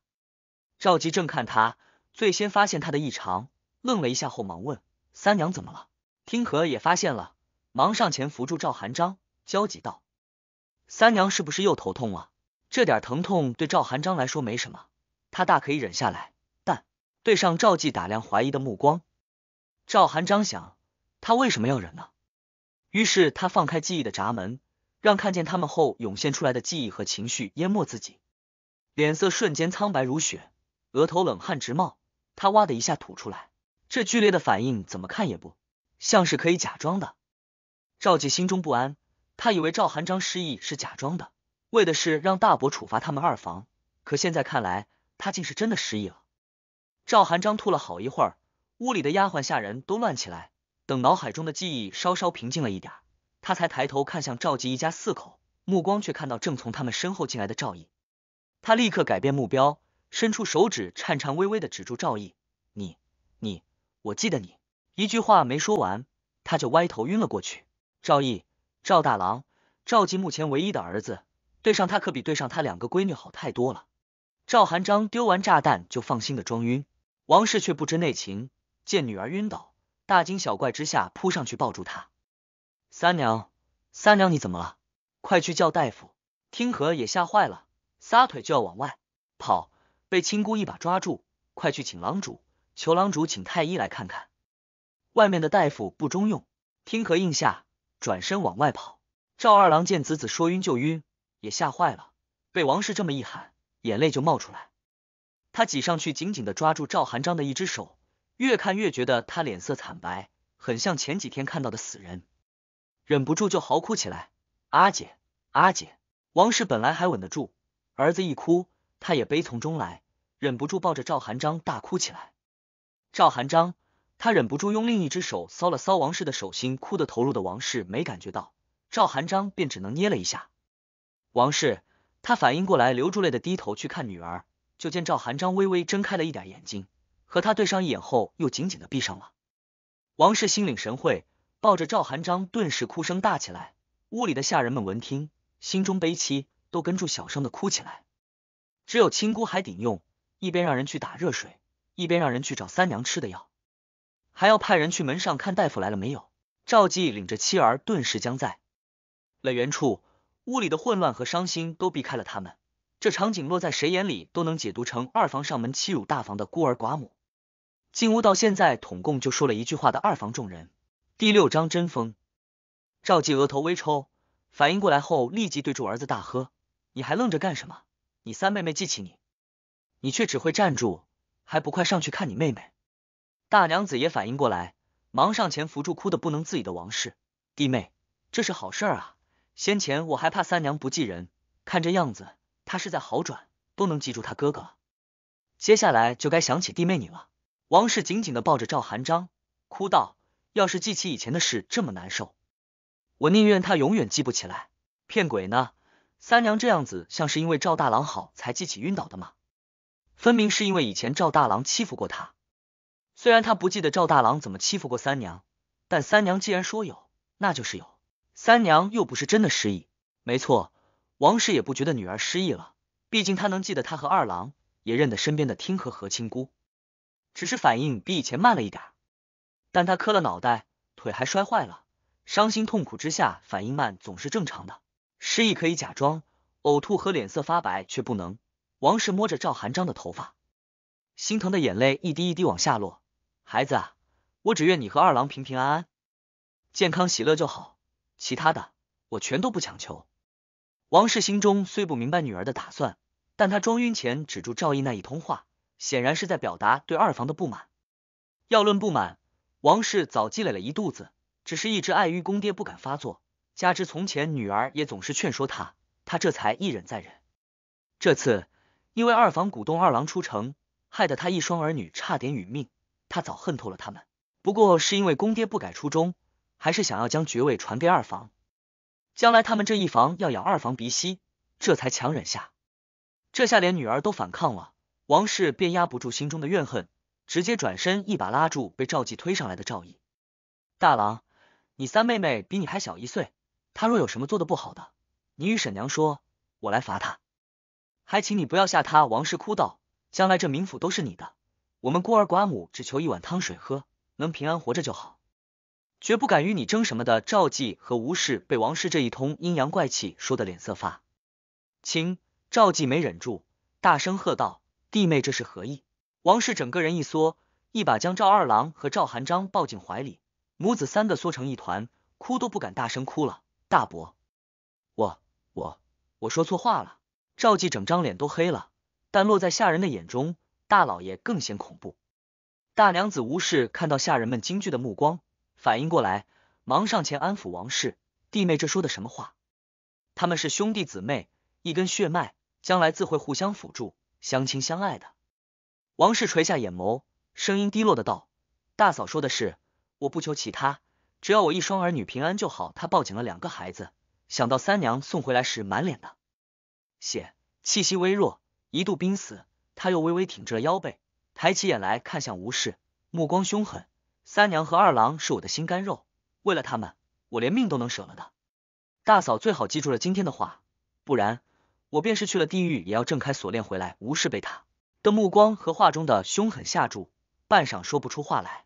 赵姬正看他，最先发现他的异常，愣了一下后，忙问：“三娘怎么了？”听何也发现了，忙上前扶住赵韩章，焦急道：“三娘是不是又头痛了？”这点疼痛对赵韩章来说没什么，他大可以忍下来。但对上赵姬打量怀疑的目光，赵韩章想，他为什么要忍呢？于是他放开记忆的闸门。让看见他们后涌现出来的记忆和情绪淹没自己，脸色瞬间苍白如雪，额头冷汗直冒，他哇的一下吐出来。这剧烈的反应怎么看也不像是可以假装的。赵季心中不安，他以为赵寒章失忆是假装的，为的是让大伯处罚他们二房，可现在看来，他竟是真的失忆了。赵寒章吐了好一会儿，屋里的丫鬟下人都乱起来。等脑海中的记忆稍稍平静了一点。他才抬头看向赵吉一家四口，目光却看到正从他们身后进来的赵毅，他立刻改变目标，伸出手指颤颤巍巍的指住赵毅：“你，你，我记得你。”一句话没说完，他就歪头晕了过去。赵毅，赵大郎，赵吉目前唯一的儿子，对上他可比对上他两个闺女好太多了。赵寒章丢完炸弹就放心的装晕，王氏却不知内情，见女儿晕倒，大惊小怪之下扑上去抱住她。三娘，三娘，你怎么了？快去叫大夫！听和也吓坏了，撒腿就要往外跑，被亲姑一把抓住，快去请郎主，求郎主请太医来看看。外面的大夫不中用，听和应下，转身往外跑。赵二郎见子子说晕就晕，也吓坏了，被王氏这么一喊，眼泪就冒出来。他挤上去，紧紧的抓住赵寒章的一只手，越看越觉得他脸色惨白，很像前几天看到的死人。忍不住就嚎哭起来，阿姐，阿姐！王氏本来还稳得住，儿子一哭，他也悲从中来，忍不住抱着赵寒章大哭起来。赵寒章，他忍不住用另一只手搔了搔王氏的手心，哭得投入的王氏没感觉到，赵寒章便只能捏了一下。王氏，他反应过来，流住泪的低头去看女儿，就见赵寒章微微睁开了一点眼睛，和他对上一眼后又紧紧的闭上了。王氏心领神会。抱着赵寒章，顿时哭声大起来。屋里的下人们闻听，心中悲戚，都跟住小声的哭起来。只有亲姑还顶用，一边让人去打热水，一边让人去找三娘吃的药，还要派人去门上看大夫来了没有。赵季领着妻儿，顿时僵在了原处。屋里的混乱和伤心都避开了他们。这场景落在谁眼里，都能解读成二房上门欺辱大房的孤儿寡母。进屋到现在，统共就说了一句话的二房众人。第六章真风。赵继额头微抽，反应过来后立即对住儿子大喝：“你还愣着干什么？你三妹妹记起你，你却只会站住，还不快上去看你妹妹！”大娘子也反应过来，忙上前扶住哭的不能自已的王氏弟妹：“这是好事啊！先前我还怕三娘不记人，看这样子，她是在好转，都能记住她哥哥了。接下来就该想起弟妹你了。”王氏紧紧的抱着赵寒章，哭道。要是记起以前的事这么难受，我宁愿他永远记不起来。骗鬼呢？三娘这样子像是因为赵大郎好才记起晕倒的吗？分明是因为以前赵大郎欺负过她。虽然他不记得赵大郎怎么欺负过三娘，但三娘既然说有，那就是有。三娘又不是真的失忆。没错，王氏也不觉得女儿失忆了，毕竟她能记得她和二郎，也认得身边的听和和亲姑，只是反应比以前慢了一点。但他磕了脑袋，腿还摔坏了，伤心痛苦之下反应慢总是正常的。失忆可以假装，呕吐和脸色发白却不能。王氏摸着赵寒章的头发，心疼的眼泪一滴一滴往下落。孩子啊，我只愿你和二郎平平安安，健康喜乐就好，其他的我全都不强求。王氏心中虽不明白女儿的打算，但她装晕前止住赵毅那一通话，显然是在表达对二房的不满。要论不满。王氏早积累了一肚子，只是一直碍于公爹不敢发作，加之从前女儿也总是劝说他，他这才一忍再忍。这次因为二房鼓动二郎出城，害得他一双儿女差点殒命，他早恨透了他们。不过是因为公爹不改初衷，还是想要将爵位传给二房，将来他们这一房要养二房鼻息，这才强忍下。这下连女儿都反抗了，王氏便压不住心中的怨恨。直接转身，一把拉住被赵姬推上来的赵毅。大郎，你三妹妹比你还小一岁，她若有什么做的不好的，你与沈娘说，我来罚她。还请你不要吓她。王氏哭道：“将来这冥府都是你的，我们孤儿寡母只求一碗汤水喝，能平安活着就好，绝不敢与你争什么的。”赵姬和吴氏被王氏这一通阴阳怪气说的脸色发青。赵姬没忍住，大声喝道：“弟妹，这是何意？”王氏整个人一缩，一把将赵二郎和赵寒章抱进怀里，母子三个缩成一团，哭都不敢大声哭了。大伯，我我我说错话了。赵季整张脸都黑了，但落在下人的眼中，大老爷更显恐怖。大娘子吴氏看到下人们惊惧的目光，反应过来，忙上前安抚王氏弟妹：“这说的什么话？他们是兄弟姊妹，一根血脉，将来自会互相辅助，相亲相爱的。”王氏垂下眼眸，声音低落的道：“大嫂说的是，我不求其他，只要我一双儿女平安就好。”她抱紧了两个孩子，想到三娘送回来时满脸的血，气息微弱，一度濒死，他又微微挺直了腰背，抬起眼来看向吴氏，目光凶狠。三娘和二郎是我的心肝肉，为了他们，我连命都能舍了的。大嫂最好记住了今天的话，不然我便是去了地狱，也要挣开锁链回来。吴氏被他。的目光和话中的凶狠下注，半晌说不出话来。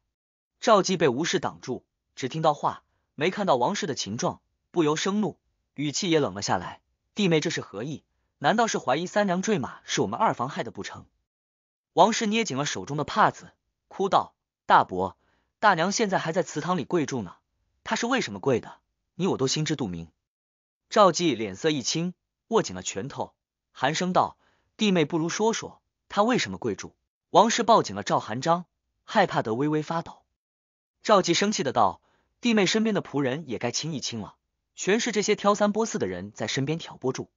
赵姬被吴氏挡住，只听到话，没看到王氏的情状，不由生怒，语气也冷了下来。弟妹，这是何意？难道是怀疑三娘坠马是我们二房害的不成？王氏捏紧了手中的帕子，哭道：“大伯，大娘现在还在祠堂里跪住呢。她是为什么跪的？你我都心知肚明。”赵姬脸色一青，握紧了拳头，寒声道：“弟妹，不如说说。”他为什么跪住？王氏抱紧了赵寒章，害怕得微微发抖。赵姬生气的道：“弟妹身边的仆人也该亲一亲了，全是这些挑三拨四的人在身边挑拨住，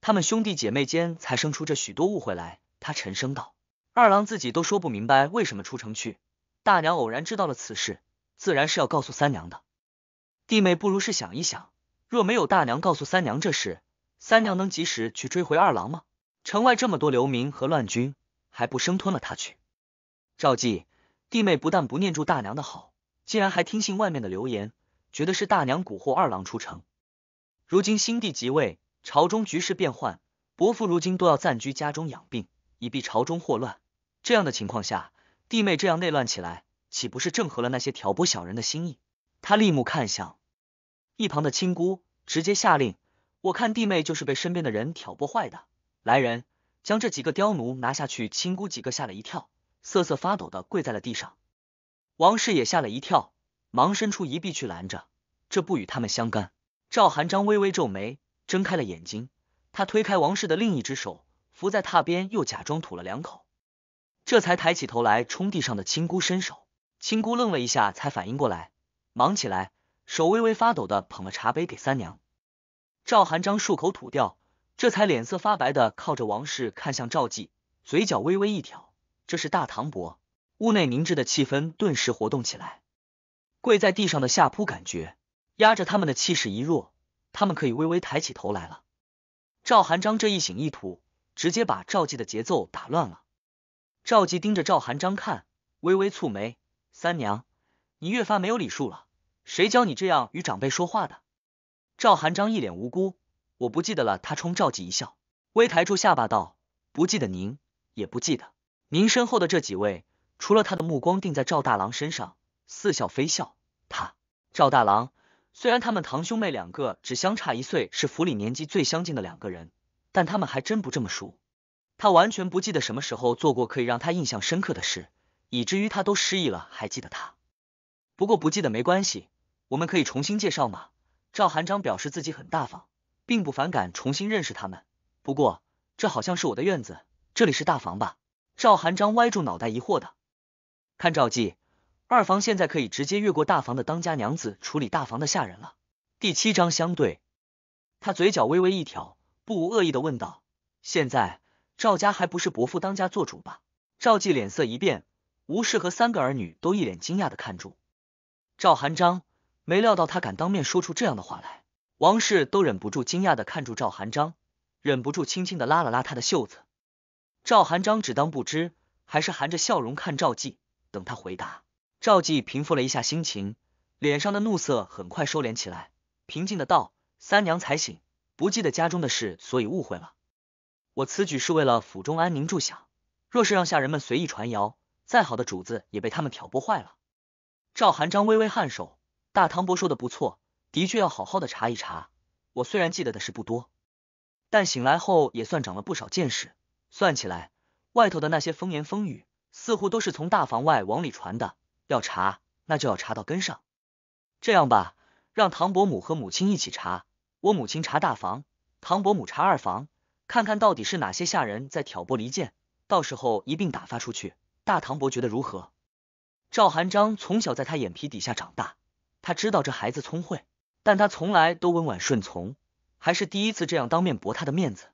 他们兄弟姐妹间才生出这许多误会来。”他沉声道：“二郎自己都说不明白为什么出城去，大娘偶然知道了此事，自然是要告诉三娘的。弟妹不如是想一想，若没有大娘告诉三娘这事，三娘能及时去追回二郎吗？”城外这么多流民和乱军，还不生吞了他去？赵记弟妹不但不念住大娘的好，竟然还听信外面的流言，觉得是大娘蛊惑二郎出城。如今新帝即位，朝中局势变幻，伯父如今都要暂居家中养病，以避朝中祸乱。这样的情况下，弟妹这样内乱起来，岂不是正合了那些挑拨小人的心意？他立目看向一旁的亲姑，直接下令：我看弟妹就是被身边的人挑拨坏的。来人，将这几个刁奴拿下去！青姑几个吓了一跳，瑟瑟发抖的跪在了地上。王氏也吓了一跳，忙伸出一臂去拦着，这不与他们相干。赵寒章微微皱眉，睁开了眼睛，他推开王氏的另一只手，扶在榻边，又假装吐了两口，这才抬起头来，冲地上的青姑伸手。青姑愣了一下，才反应过来，忙起来，手微微发抖的捧了茶杯给三娘。赵寒章漱口，吐掉。这才脸色发白的靠着王氏看向赵姬，嘴角微微一挑。这是大唐伯。屋内凝滞的气氛顿时活动起来。跪在地上的下铺感觉压着他们的气势一弱，他们可以微微抬起头来了。赵寒章这一醒一吐，直接把赵姬的节奏打乱了。赵姬盯着赵寒章看，微微蹙眉：“三娘，你越发没有礼数了，谁教你这样与长辈说话的？”赵寒章一脸无辜。我不记得了，他冲赵吉一笑，微抬住下巴道：“不记得您，也不记得您身后的这几位。”除了他的目光定在赵大郎身上，似笑非笑。他赵大郎虽然他们堂兄妹两个只相差一岁，是府里年纪最相近的两个人，但他们还真不这么熟。他完全不记得什么时候做过可以让他印象深刻的事，以至于他都失忆了，还记得他。不过不记得没关系，我们可以重新介绍嘛。赵寒章表示自己很大方。并不反感重新认识他们，不过这好像是我的院子，这里是大房吧？赵寒章歪住脑袋疑惑的看赵季，二房现在可以直接越过大房的当家娘子处理大房的下人了。第七章相对，他嘴角微微一挑，不无恶意的问道：“现在赵家还不是伯父当家做主吧？”赵季脸色一变，吴氏和三个儿女都一脸惊讶的看住赵寒章，没料到他敢当面说出这样的话来。王氏都忍不住惊讶的看住赵寒章，忍不住轻轻的拉了拉他的袖子。赵寒章只当不知，还是含着笑容看赵季，等他回答。赵季平复了一下心情，脸上的怒色很快收敛起来，平静的道：“三娘才醒，不记得家中的事，所以误会了。我此举是为了府中安宁着想，若是让下人们随意传谣，再好的主子也被他们挑拨坏了。”赵寒章微微颔首，大汤伯说的不错。的确要好好的查一查。我虽然记得的事不多，但醒来后也算长了不少见识。算起来，外头的那些风言风语，似乎都是从大房外往里传的。要查，那就要查到根上。这样吧，让唐伯母和母亲一起查。我母亲查大房，唐伯母查二房，看看到底是哪些下人在挑拨离间。到时候一并打发出去。大唐伯觉得如何？赵寒章从小在他眼皮底下长大，他知道这孩子聪慧。但他从来都温婉顺从，还是第一次这样当面驳他的面子。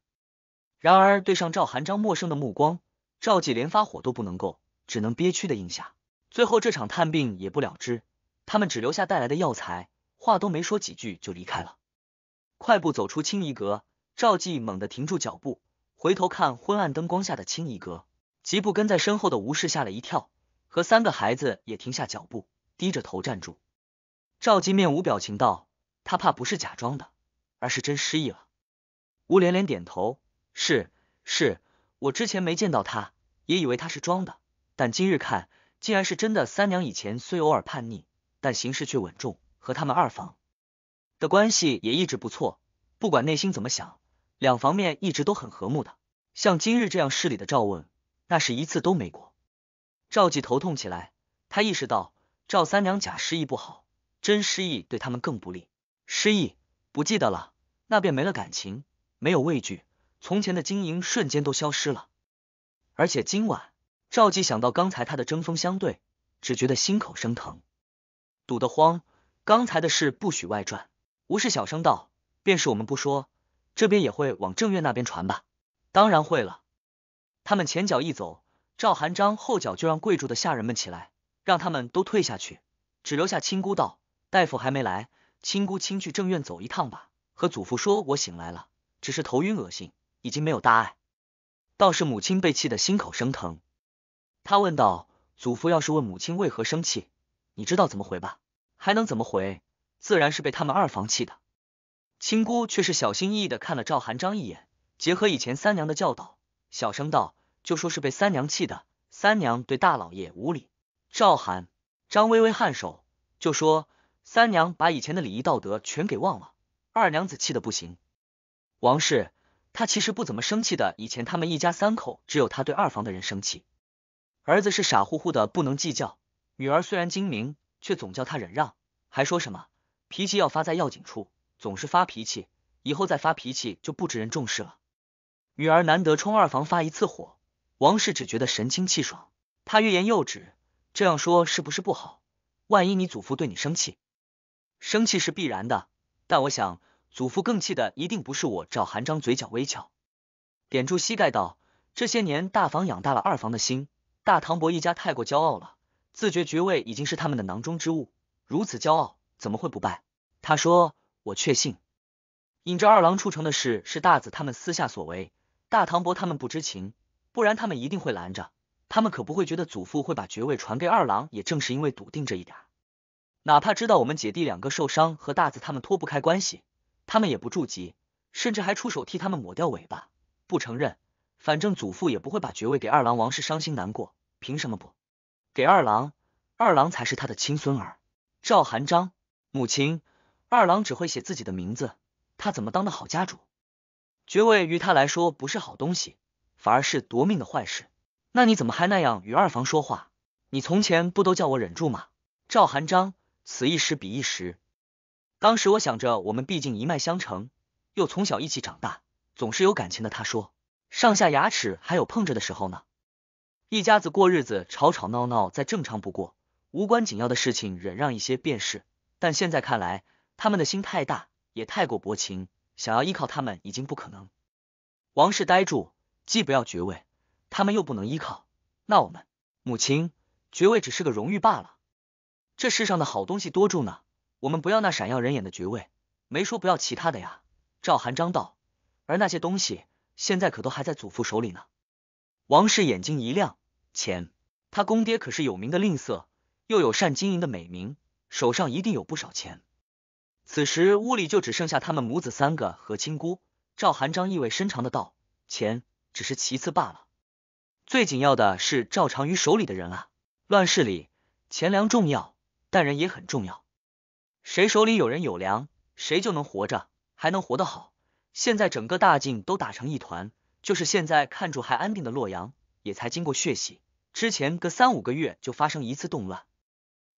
然而对上赵寒章陌生的目光，赵季连发火都不能够，只能憋屈的应下。最后这场探病也不了之，他们只留下带来的药材，话都没说几句就离开了。快步走出青衣阁，赵季猛地停住脚步，回头看昏暗灯光下的青衣阁。疾步跟在身后的吴氏吓了一跳，和三个孩子也停下脚步，低着头站住。赵季面无表情道。他怕不是假装的，而是真失忆了。吴连连点头：“是，是我之前没见到他，也以为他是装的。但今日看，竟然是真的。”三娘以前虽偶尔叛逆，但行事却稳重，和他们二房的关系也一直不错。不管内心怎么想，两方面一直都很和睦的。像今日这样势利的赵问，那是一次都没过。赵季头痛起来，他意识到赵三娘假失忆不好，真失忆对他们更不利。失忆，不记得了，那便没了感情，没有畏惧，从前的经营瞬间都消失了。而且今晚赵姬想到刚才他的针锋相对，只觉得心口生疼，堵得慌。刚才的事不许外传。吴氏小声道：“便是我们不说，这边也会往正院那边传吧？”当然会了。他们前脚一走，赵寒章后脚就让跪住的下人们起来，让他们都退下去，只留下青姑道：“大夫还没来。”亲姑，亲去正院走一趟吧，和祖父说，我醒来了，只是头晕恶心，已经没有大碍。倒是母亲被气得心口生疼，她问道：“祖父要是问母亲为何生气，你知道怎么回吧？还能怎么回？自然是被他们二房气的。”亲姑却是小心翼翼的看了赵寒章一眼，结合以前三娘的教导，小声道：“就说是被三娘气的，三娘对大老爷无礼。”赵寒张微微颔首，就说。三娘把以前的礼仪道德全给忘了，二娘子气得不行。王氏她其实不怎么生气的，以前他们一家三口只有她对二房的人生气。儿子是傻乎乎的，不能计较；女儿虽然精明，却总叫他忍让，还说什么脾气要发在要紧处，总是发脾气，以后再发脾气就不值人重视了。女儿难得冲二房发一次火，王氏只觉得神清气爽。她欲言又止，这样说是不是不好？万一你祖父对你生气？生气是必然的，但我想，祖父更气的一定不是我。赵寒章嘴角微翘，点住膝盖道：“这些年，大房养大了二房的心。大唐伯一家太过骄傲了，自觉爵位已经是他们的囊中之物，如此骄傲，怎么会不败？”他说：“我确信，引着二郎出城的事是大子他们私下所为，大唐伯他们不知情，不然他们一定会拦着。他们可不会觉得祖父会把爵位传给二郎，也正是因为笃定这一点。”哪怕知道我们姐弟两个受伤和大子他们脱不开关系，他们也不住急，甚至还出手替他们抹掉尾巴，不承认。反正祖父也不会把爵位给二郎王氏，伤心难过，凭什么不给二郎？二郎才是他的亲孙儿。赵寒章，母亲，二郎只会写自己的名字，他怎么当的好家主？爵位于他来说不是好东西，反而是夺命的坏事。那你怎么还那样与二房说话？你从前不都叫我忍住吗？赵寒章。此一时彼一时，当时我想着，我们毕竟一脉相承，又从小一起长大，总是有感情的。他说，上下牙齿还有碰着的时候呢。一家子过日子，吵吵闹闹再正常不过，无关紧要的事情忍让一些便是。但现在看来，他们的心太大，也太过薄情，想要依靠他们已经不可能。王氏呆住，既不要爵位，他们又不能依靠，那我们母亲爵位只是个荣誉罢了。这世上的好东西多着呢，我们不要那闪耀人眼的爵位，没说不要其他的呀。赵寒章道，而那些东西现在可都还在祖父手里呢。王氏眼睛一亮，钱，他公爹可是有名的吝啬又有善经营的美名，手上一定有不少钱。此时屋里就只剩下他们母子三个和亲姑。赵寒章意味深长的道，钱只是其次罢了，最紧要的是赵长于手里的人啊。乱世里，钱粮重要。但人也很重要，谁手里有人有粮，谁就能活着，还能活得好。现在整个大晋都打成一团，就是现在看住还安定的洛阳，也才经过血洗，之前隔三五个月就发生一次动乱，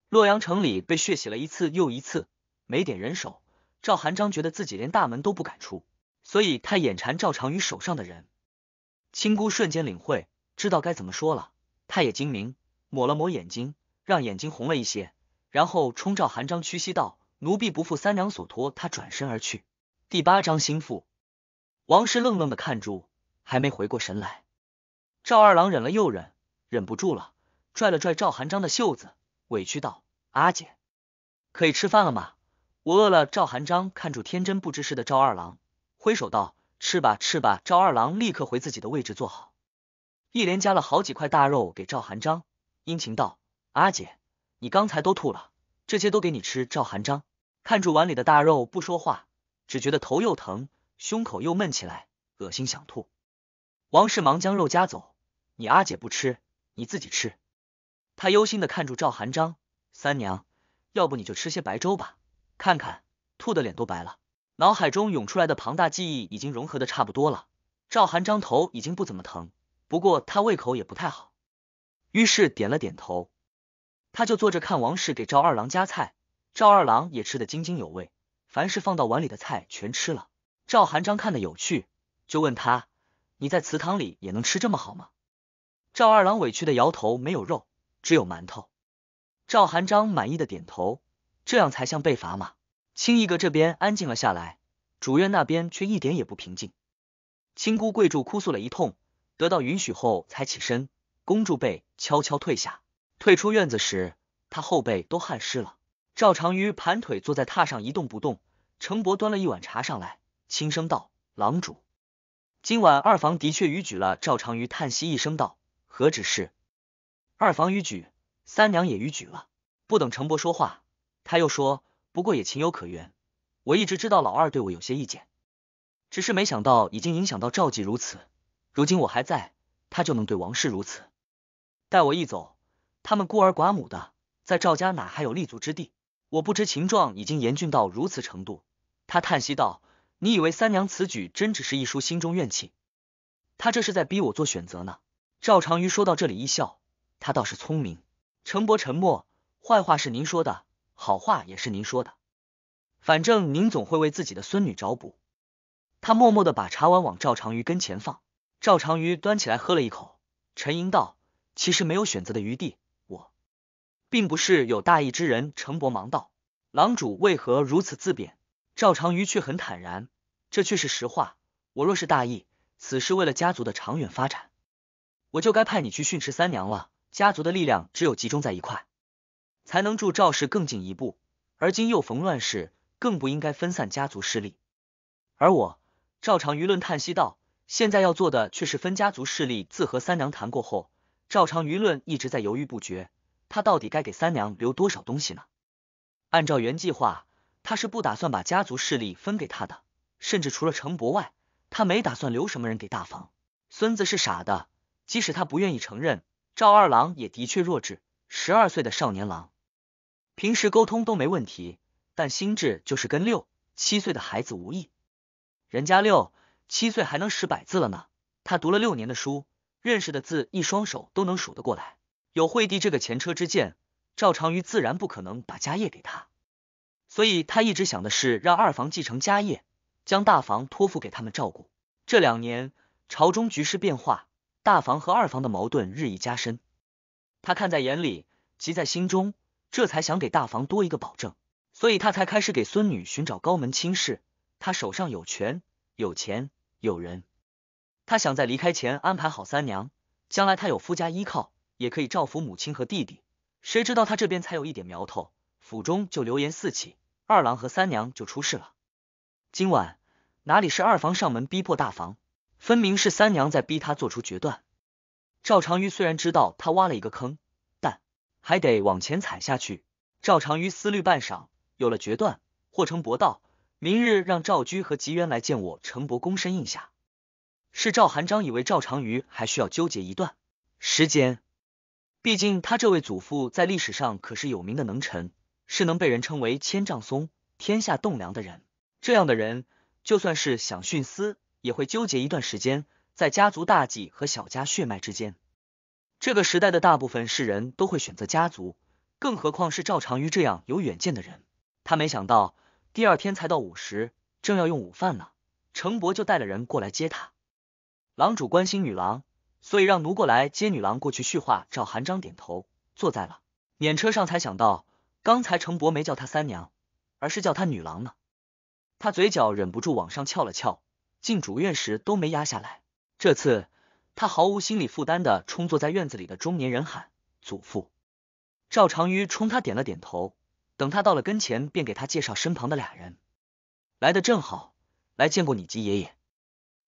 洛阳城里被血洗了一次又一次，没点人手，赵寒章觉得自己连大门都不敢出，所以他眼馋赵长宇手上的人。青姑瞬间领会，知道该怎么说了，他也精明，抹了抹眼睛，让眼睛红了一些。然后冲赵韩章屈膝道：“奴婢不负三娘所托。”他转身而去。第八章心腹王氏愣愣的看住，还没回过神来。赵二郎忍了又忍，忍不住了，拽了拽赵韩章的袖子，委屈道：“阿姐，可以吃饭了吗？我饿了。”赵韩章看住天真不知事的赵二郎，挥手道：“吃吧，吃吧。”赵二郎立刻回自己的位置坐好，一连夹了好几块大肉给赵韩章，殷勤道：“阿姐。”你刚才都吐了，这些都给你吃。赵寒章看住碗里的大肉，不说话，只觉得头又疼，胸口又闷起来，恶心想吐。王氏忙将肉夹走，你阿姐不吃，你自己吃。他忧心的看住赵寒章。三娘，要不你就吃些白粥吧，看看吐的脸都白了。脑海中涌出来的庞大记忆已经融合的差不多了。赵寒章头已经不怎么疼，不过他胃口也不太好，于是点了点头。他就坐着看王氏给赵二郎夹菜，赵二郎也吃得津津有味，凡是放到碗里的菜全吃了。赵寒章看得有趣，就问他：“你在祠堂里也能吃这么好吗？”赵二郎委屈的摇头，没有肉，只有馒头。赵寒章满意的点头，这样才像被罚嘛。青衣阁这边安静了下来，主院那边却一点也不平静。青姑跪住哭诉了一通，得到允许后才起身，弓住背悄悄退下。退出院子时，他后背都汗湿了。赵长于盘腿坐在榻上一动不动。程伯端了一碗茶上来，轻声道：“郎主，今晚二房的确逾矩了。”赵长于叹息一声道：“何止是二房逾矩，三娘也逾矩了。”不等程伯说话，他又说：“不过也情有可原。我一直知道老二对我有些意见，只是没想到已经影响到赵记如此。如今我还在，他就能对王氏如此；待我一走。”他们孤儿寡母的，在赵家哪还有立足之地？我不知情状已经严峻到如此程度，他叹息道：“你以为三娘此举真只是一书心中怨气？他这是在逼我做选择呢。”赵长瑜说到这里一笑，他倒是聪明。程伯沉默。坏话是您说的，好话也是您说的，反正您总会为自己的孙女找补。他默默的把茶碗往赵长瑜跟前放，赵长瑜端起来喝了一口，沉吟道：“其实没有选择的余地。”并不是有大义之人，程伯忙道：“狼主为何如此自贬？”赵长瑜却很坦然：“这却是实话。我若是大义，此事为了家族的长远发展，我就该派你去训斥三娘了。家族的力量只有集中在一块，才能助赵氏更进一步。而今又逢乱世，更不应该分散家族势力。”而我，赵长瑜论叹息道：“现在要做的却是分家族势力。”自和三娘谈过后，赵长瑜论一直在犹豫不决。他到底该给三娘留多少东西呢？按照原计划，他是不打算把家族势力分给他的，甚至除了程伯外，他没打算留什么人给大房。孙子是傻的，即使他不愿意承认，赵二郎也的确弱智。十二岁的少年郎，平时沟通都没问题，但心智就是跟六七岁的孩子无异。人家六七岁还能识百字了呢，他读了六年的书，认识的字一双手都能数得过来。有惠帝这个前车之鉴，赵长于自然不可能把家业给他，所以他一直想的是让二房继承家业，将大房托付给他们照顾。这两年朝中局势变化，大房和二房的矛盾日益加深，他看在眼里，急在心中，这才想给大房多一个保证，所以他才开始给孙女寻找高门亲事。他手上有权有钱有人，他想在离开前安排好三娘，将来他有夫家依靠。也可以照拂母亲和弟弟。谁知道他这边才有一点苗头，府中就流言四起，二郎和三娘就出事了。今晚哪里是二房上门逼迫大房，分明是三娘在逼他做出决断。赵长于虽然知道他挖了一个坑，但还得往前踩下去。赵长于思虑半晌，有了决断。霍成博道：“明日让赵居和吉渊来见我。”程伯躬身应下。是赵寒章以为赵长于还需要纠结一段时间。毕竟他这位祖父在历史上可是有名的能臣，是能被人称为千丈松、天下栋梁的人。这样的人，就算是想徇私，也会纠结一段时间，在家族大计和小家血脉之间。这个时代的大部分世人都会选择家族，更何况是赵长于这样有远见的人。他没想到，第二天才到午时，正要用午饭呢，程伯就带了人过来接他。郎主关心女郎。所以让奴过来接女郎过去叙话。赵韩章点头，坐在了撵车上，才想到刚才程伯没叫他三娘，而是叫他女郎呢。他嘴角忍不住往上翘了翘。进主院时都没压下来，这次他毫无心理负担的冲坐在院子里的中年人喊：“祖父！”赵长于冲他点了点头。等他到了跟前，便给他介绍身旁的俩人：“来的正好，来见过你及爷爷。”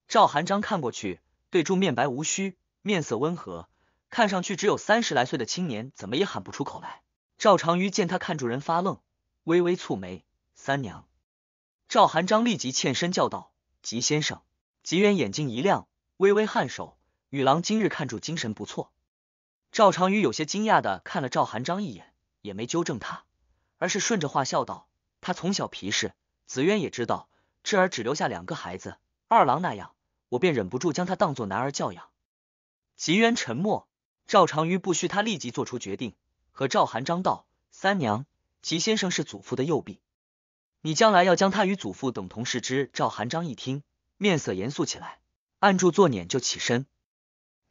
赵韩章看过去，对住面白无须。面色温和，看上去只有三十来岁的青年，怎么也喊不出口来。赵长瑜见他看住人发愣，微微蹙眉。三娘，赵寒章立即欠身叫道：“吉先生。”吉渊眼睛一亮，微微颔首。女郎今日看住精神不错。赵长瑜有些惊讶的看了赵寒章一眼，也没纠正他，而是顺着话笑道：“他从小皮实，子渊也知道。这儿只留下两个孩子，二郎那样，我便忍不住将他当做男儿教养。”吉渊沉默，赵长于不需他立即做出决定，和赵寒章道：“三娘，吉先生是祖父的右臂，你将来要将他与祖父等同视之。”赵寒章一听，面色严肃起来，按住坐辇就起身，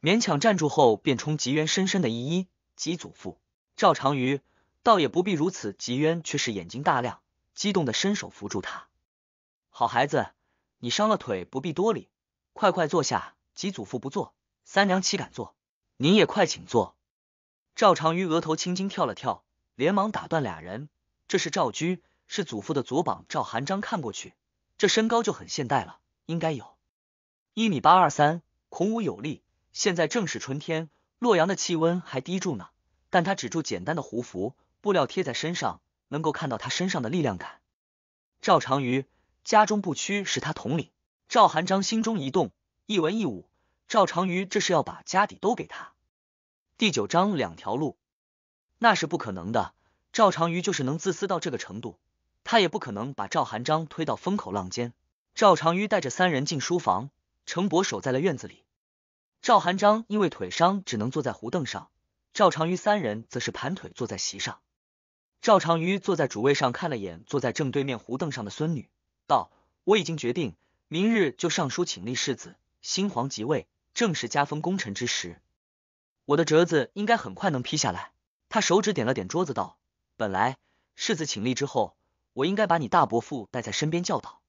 勉强站住后，便冲吉渊深深的一揖：“吉祖父，赵长于，倒也不必如此。”吉渊却是眼睛大亮，激动的伸手扶住他：“好孩子，你伤了腿，不必多礼，快快坐下。”吉祖父不坐。三娘岂敢坐，您也快请坐。赵长于额头轻轻跳了跳，连忙打断俩人：“这是赵居，是祖父的左膀。”赵寒章看过去，这身高就很现代了，应该有一米八二三，孔武有力。现在正是春天，洛阳的气温还低住呢，但他只住简单的胡服，布料贴在身上，能够看到他身上的力量感。赵长于家中不屈，是他统领。赵寒章心中一动，一文一武。赵长瑜这是要把家底都给他。第九章两条路，那是不可能的。赵长瑜就是能自私到这个程度，他也不可能把赵寒章推到风口浪尖。赵长瑜带着三人进书房，程伯守在了院子里。赵寒章因为腿伤，只能坐在胡凳上；赵长瑜三人则是盘腿坐在席上。赵长瑜坐在主位上，看了眼坐在正对面胡凳上的孙女，道：“我已经决定，明日就上书请立世子，新皇即位。”正是加封功臣之时，我的折子应该很快能批下来。他手指点了点桌子，道：“本来世子请立之后，我应该把你大伯父带在身边教导，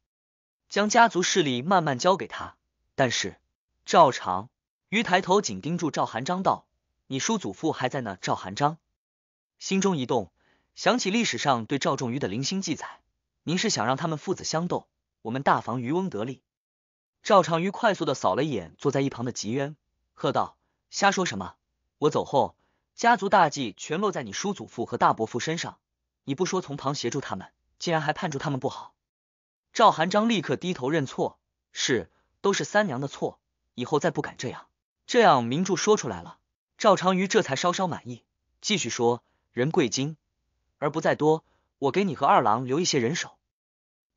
将家族势力慢慢交给他。但是赵长于抬头紧盯住赵寒章，道：‘你叔祖父还在呢。’”赵寒章心中一动，想起历史上对赵仲瑜的零星记载。您是想让他们父子相斗，我们大房渔翁得利？赵长于快速的扫了一眼坐在一旁的吉渊，喝道：“瞎说什么！我走后，家族大计全落在你叔祖父和大伯父身上，你不说从旁协助他们，竟然还盼住他们不好。”赵寒章立刻低头认错：“是，都是三娘的错，以后再不敢这样。”这样，明柱说出来了，赵长于这才稍稍满意，继续说：“人贵精，而不在多。我给你和二郎留一些人手，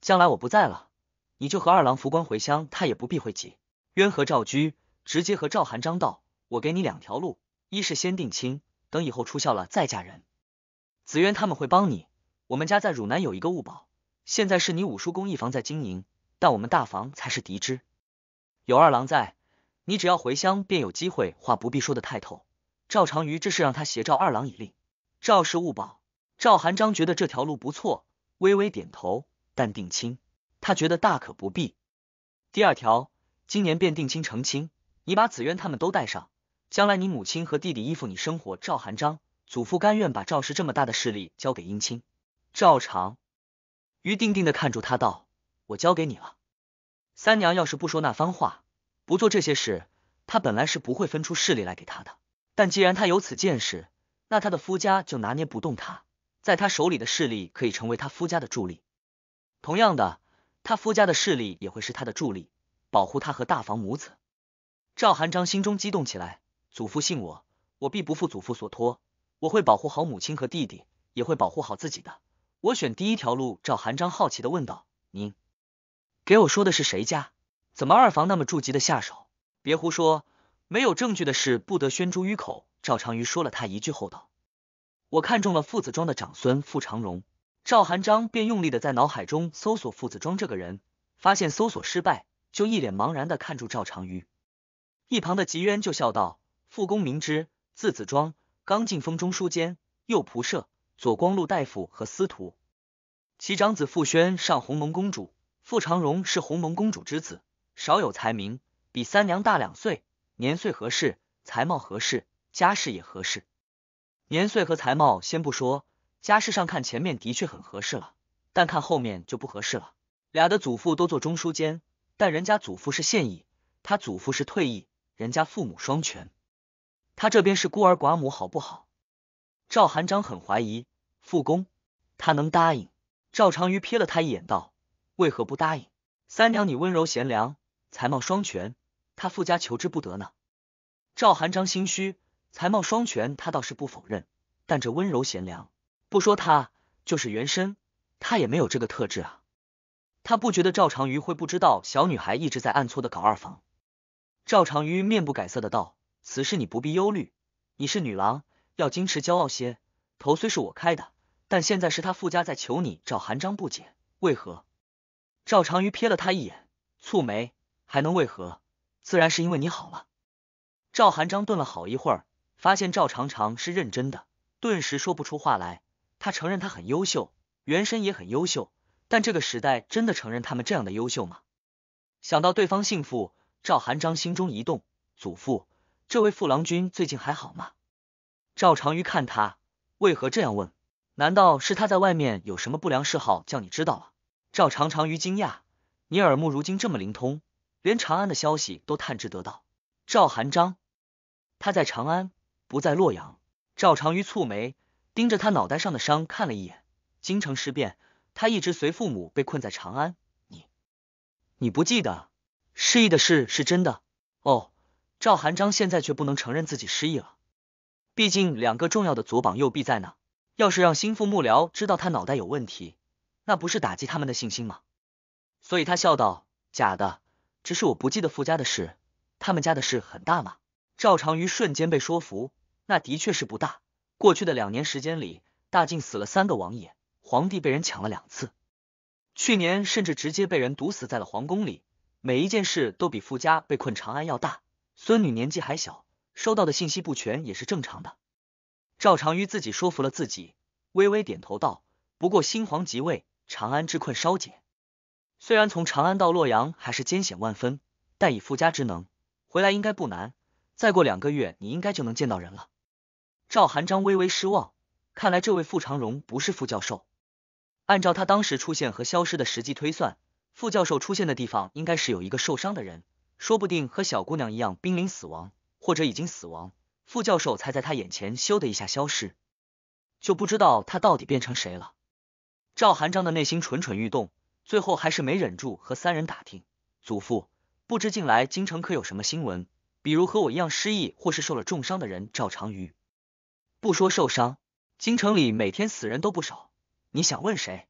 将来我不在了。”你就和二郎扶棺回乡，他也不必会急。渊和赵居直接和赵韩章道：“我给你两条路，一是先定亲，等以后出孝了再嫁人。子渊他们会帮你。我们家在汝南有一个物宝，现在是你五叔公一房在经营，但我们大房才是嫡支。有二郎在，你只要回乡便有机会。话不必说得太透。”赵长于这是让他携赵二郎以令。赵氏物宝，赵韩章觉得这条路不错，微微点头，但定亲。他觉得大可不必。第二条，今年便定亲成亲，你把紫渊他们都带上，将来你母亲和弟弟依附你生活。赵寒章祖父甘愿把赵氏这么大的势力交给姻亲赵长于，定定的看住他道：“我交给你了。”三娘要是不说那番话，不做这些事，他本来是不会分出势力来给他的。但既然他有此见识，那他的夫家就拿捏不动他，在他手里的势力可以成为他夫家的助力。同样的。他夫家的势力也会是他的助力，保护他和大房母子。赵韩章心中激动起来，祖父信我，我必不负祖父所托。我会保护好母亲和弟弟，也会保护好自己的。我选第一条路。赵韩章好奇的问道：“您给我说的是谁家？怎么二房那么着急的下手？别胡说，没有证据的事不得宣诸于口。”赵长瑜说了他一句后道：“我看中了傅子庄的长孙傅长荣。”赵韩章便用力的在脑海中搜索傅子庄这个人，发现搜索失败，就一脸茫然的看住赵长瑜。一旁的吉渊就笑道：“傅公明知字子庄，刚进封中书监，右仆射，左光禄大夫和司徒。其长子傅宣上鸿蒙公主，傅长荣是鸿蒙公主之子，少有才名，比三娘大两岁，年岁合适，才貌合适，家世也合适。年岁和才貌先不说。”家世上看前面的确很合适了，但看后面就不合适了。俩的祖父都做中书监，但人家祖父是现役，他祖父是退役。人家父母双全，他这边是孤儿寡母，好不好？赵寒章很怀疑，复工，他能答应？赵长瑜瞥了他一眼道：“为何不答应？三娘你温柔贤良，才貌双全，他富家求之不得呢。”赵寒章心虚，才貌双全他倒是不否认，但这温柔贤良。不说他，就是原身，他也没有这个特质啊。他不觉得赵长瑜会不知道小女孩一直在暗搓的搞二房。赵长瑜面不改色的道：“此事你不必忧虑，你是女郎，要矜持骄傲些。头虽是我开的，但现在是他傅家在求你。”赵寒章不解，为何？赵长瑜瞥了他一眼，蹙眉：“还能为何？自然是因为你好了。”赵寒章顿了好一会儿，发现赵长长是认真的，顿时说不出话来。他承认他很优秀，原身也很优秀，但这个时代真的承认他们这样的优秀吗？想到对方姓傅，赵寒章心中一动。祖父，这位傅郎君最近还好吗？赵长于看他为何这样问？难道是他在外面有什么不良嗜好，叫你知道了？赵长长于惊讶，你耳目如今这么灵通，连长安的消息都探知得到？赵寒章，他在长安，不在洛阳。赵长于蹙眉。盯着他脑袋上的伤看了一眼，京城事变，他一直随父母被困在长安。你，你不记得失忆的事是真的？哦，赵寒章现在却不能承认自己失忆了，毕竟两个重要的左膀右臂在呢，要是让心腹幕僚知道他脑袋有问题，那不是打击他们的信心吗？所以他笑道：“假的，只是我不记得傅家的事，他们家的事很大吗？”赵长瑜瞬间被说服，那的确是不大。过去的两年时间里，大晋死了三个王爷，皇帝被人抢了两次，去年甚至直接被人毒死在了皇宫里。每一件事都比富家被困长安要大，孙女年纪还小，收到的信息不全也是正常的。赵长于自己说服了自己，微微点头道：“不过新皇即位，长安之困稍解。虽然从长安到洛阳还是艰险万分，但以富家之能，回来应该不难。再过两个月，你应该就能见到人了。”赵寒章微微失望，看来这位傅长荣不是副教授。按照他当时出现和消失的实际推算，副教授出现的地方应该是有一个受伤的人，说不定和小姑娘一样濒临死亡，或者已经死亡，副教授才在他眼前咻的一下消失，就不知道他到底变成谁了。赵寒章的内心蠢蠢欲动，最后还是没忍住和三人打听：“祖父，不知近来京城可有什么新闻？比如和我一样失忆或是受了重伤的人赵长瑜。”不说受伤，京城里每天死人都不少。你想问谁？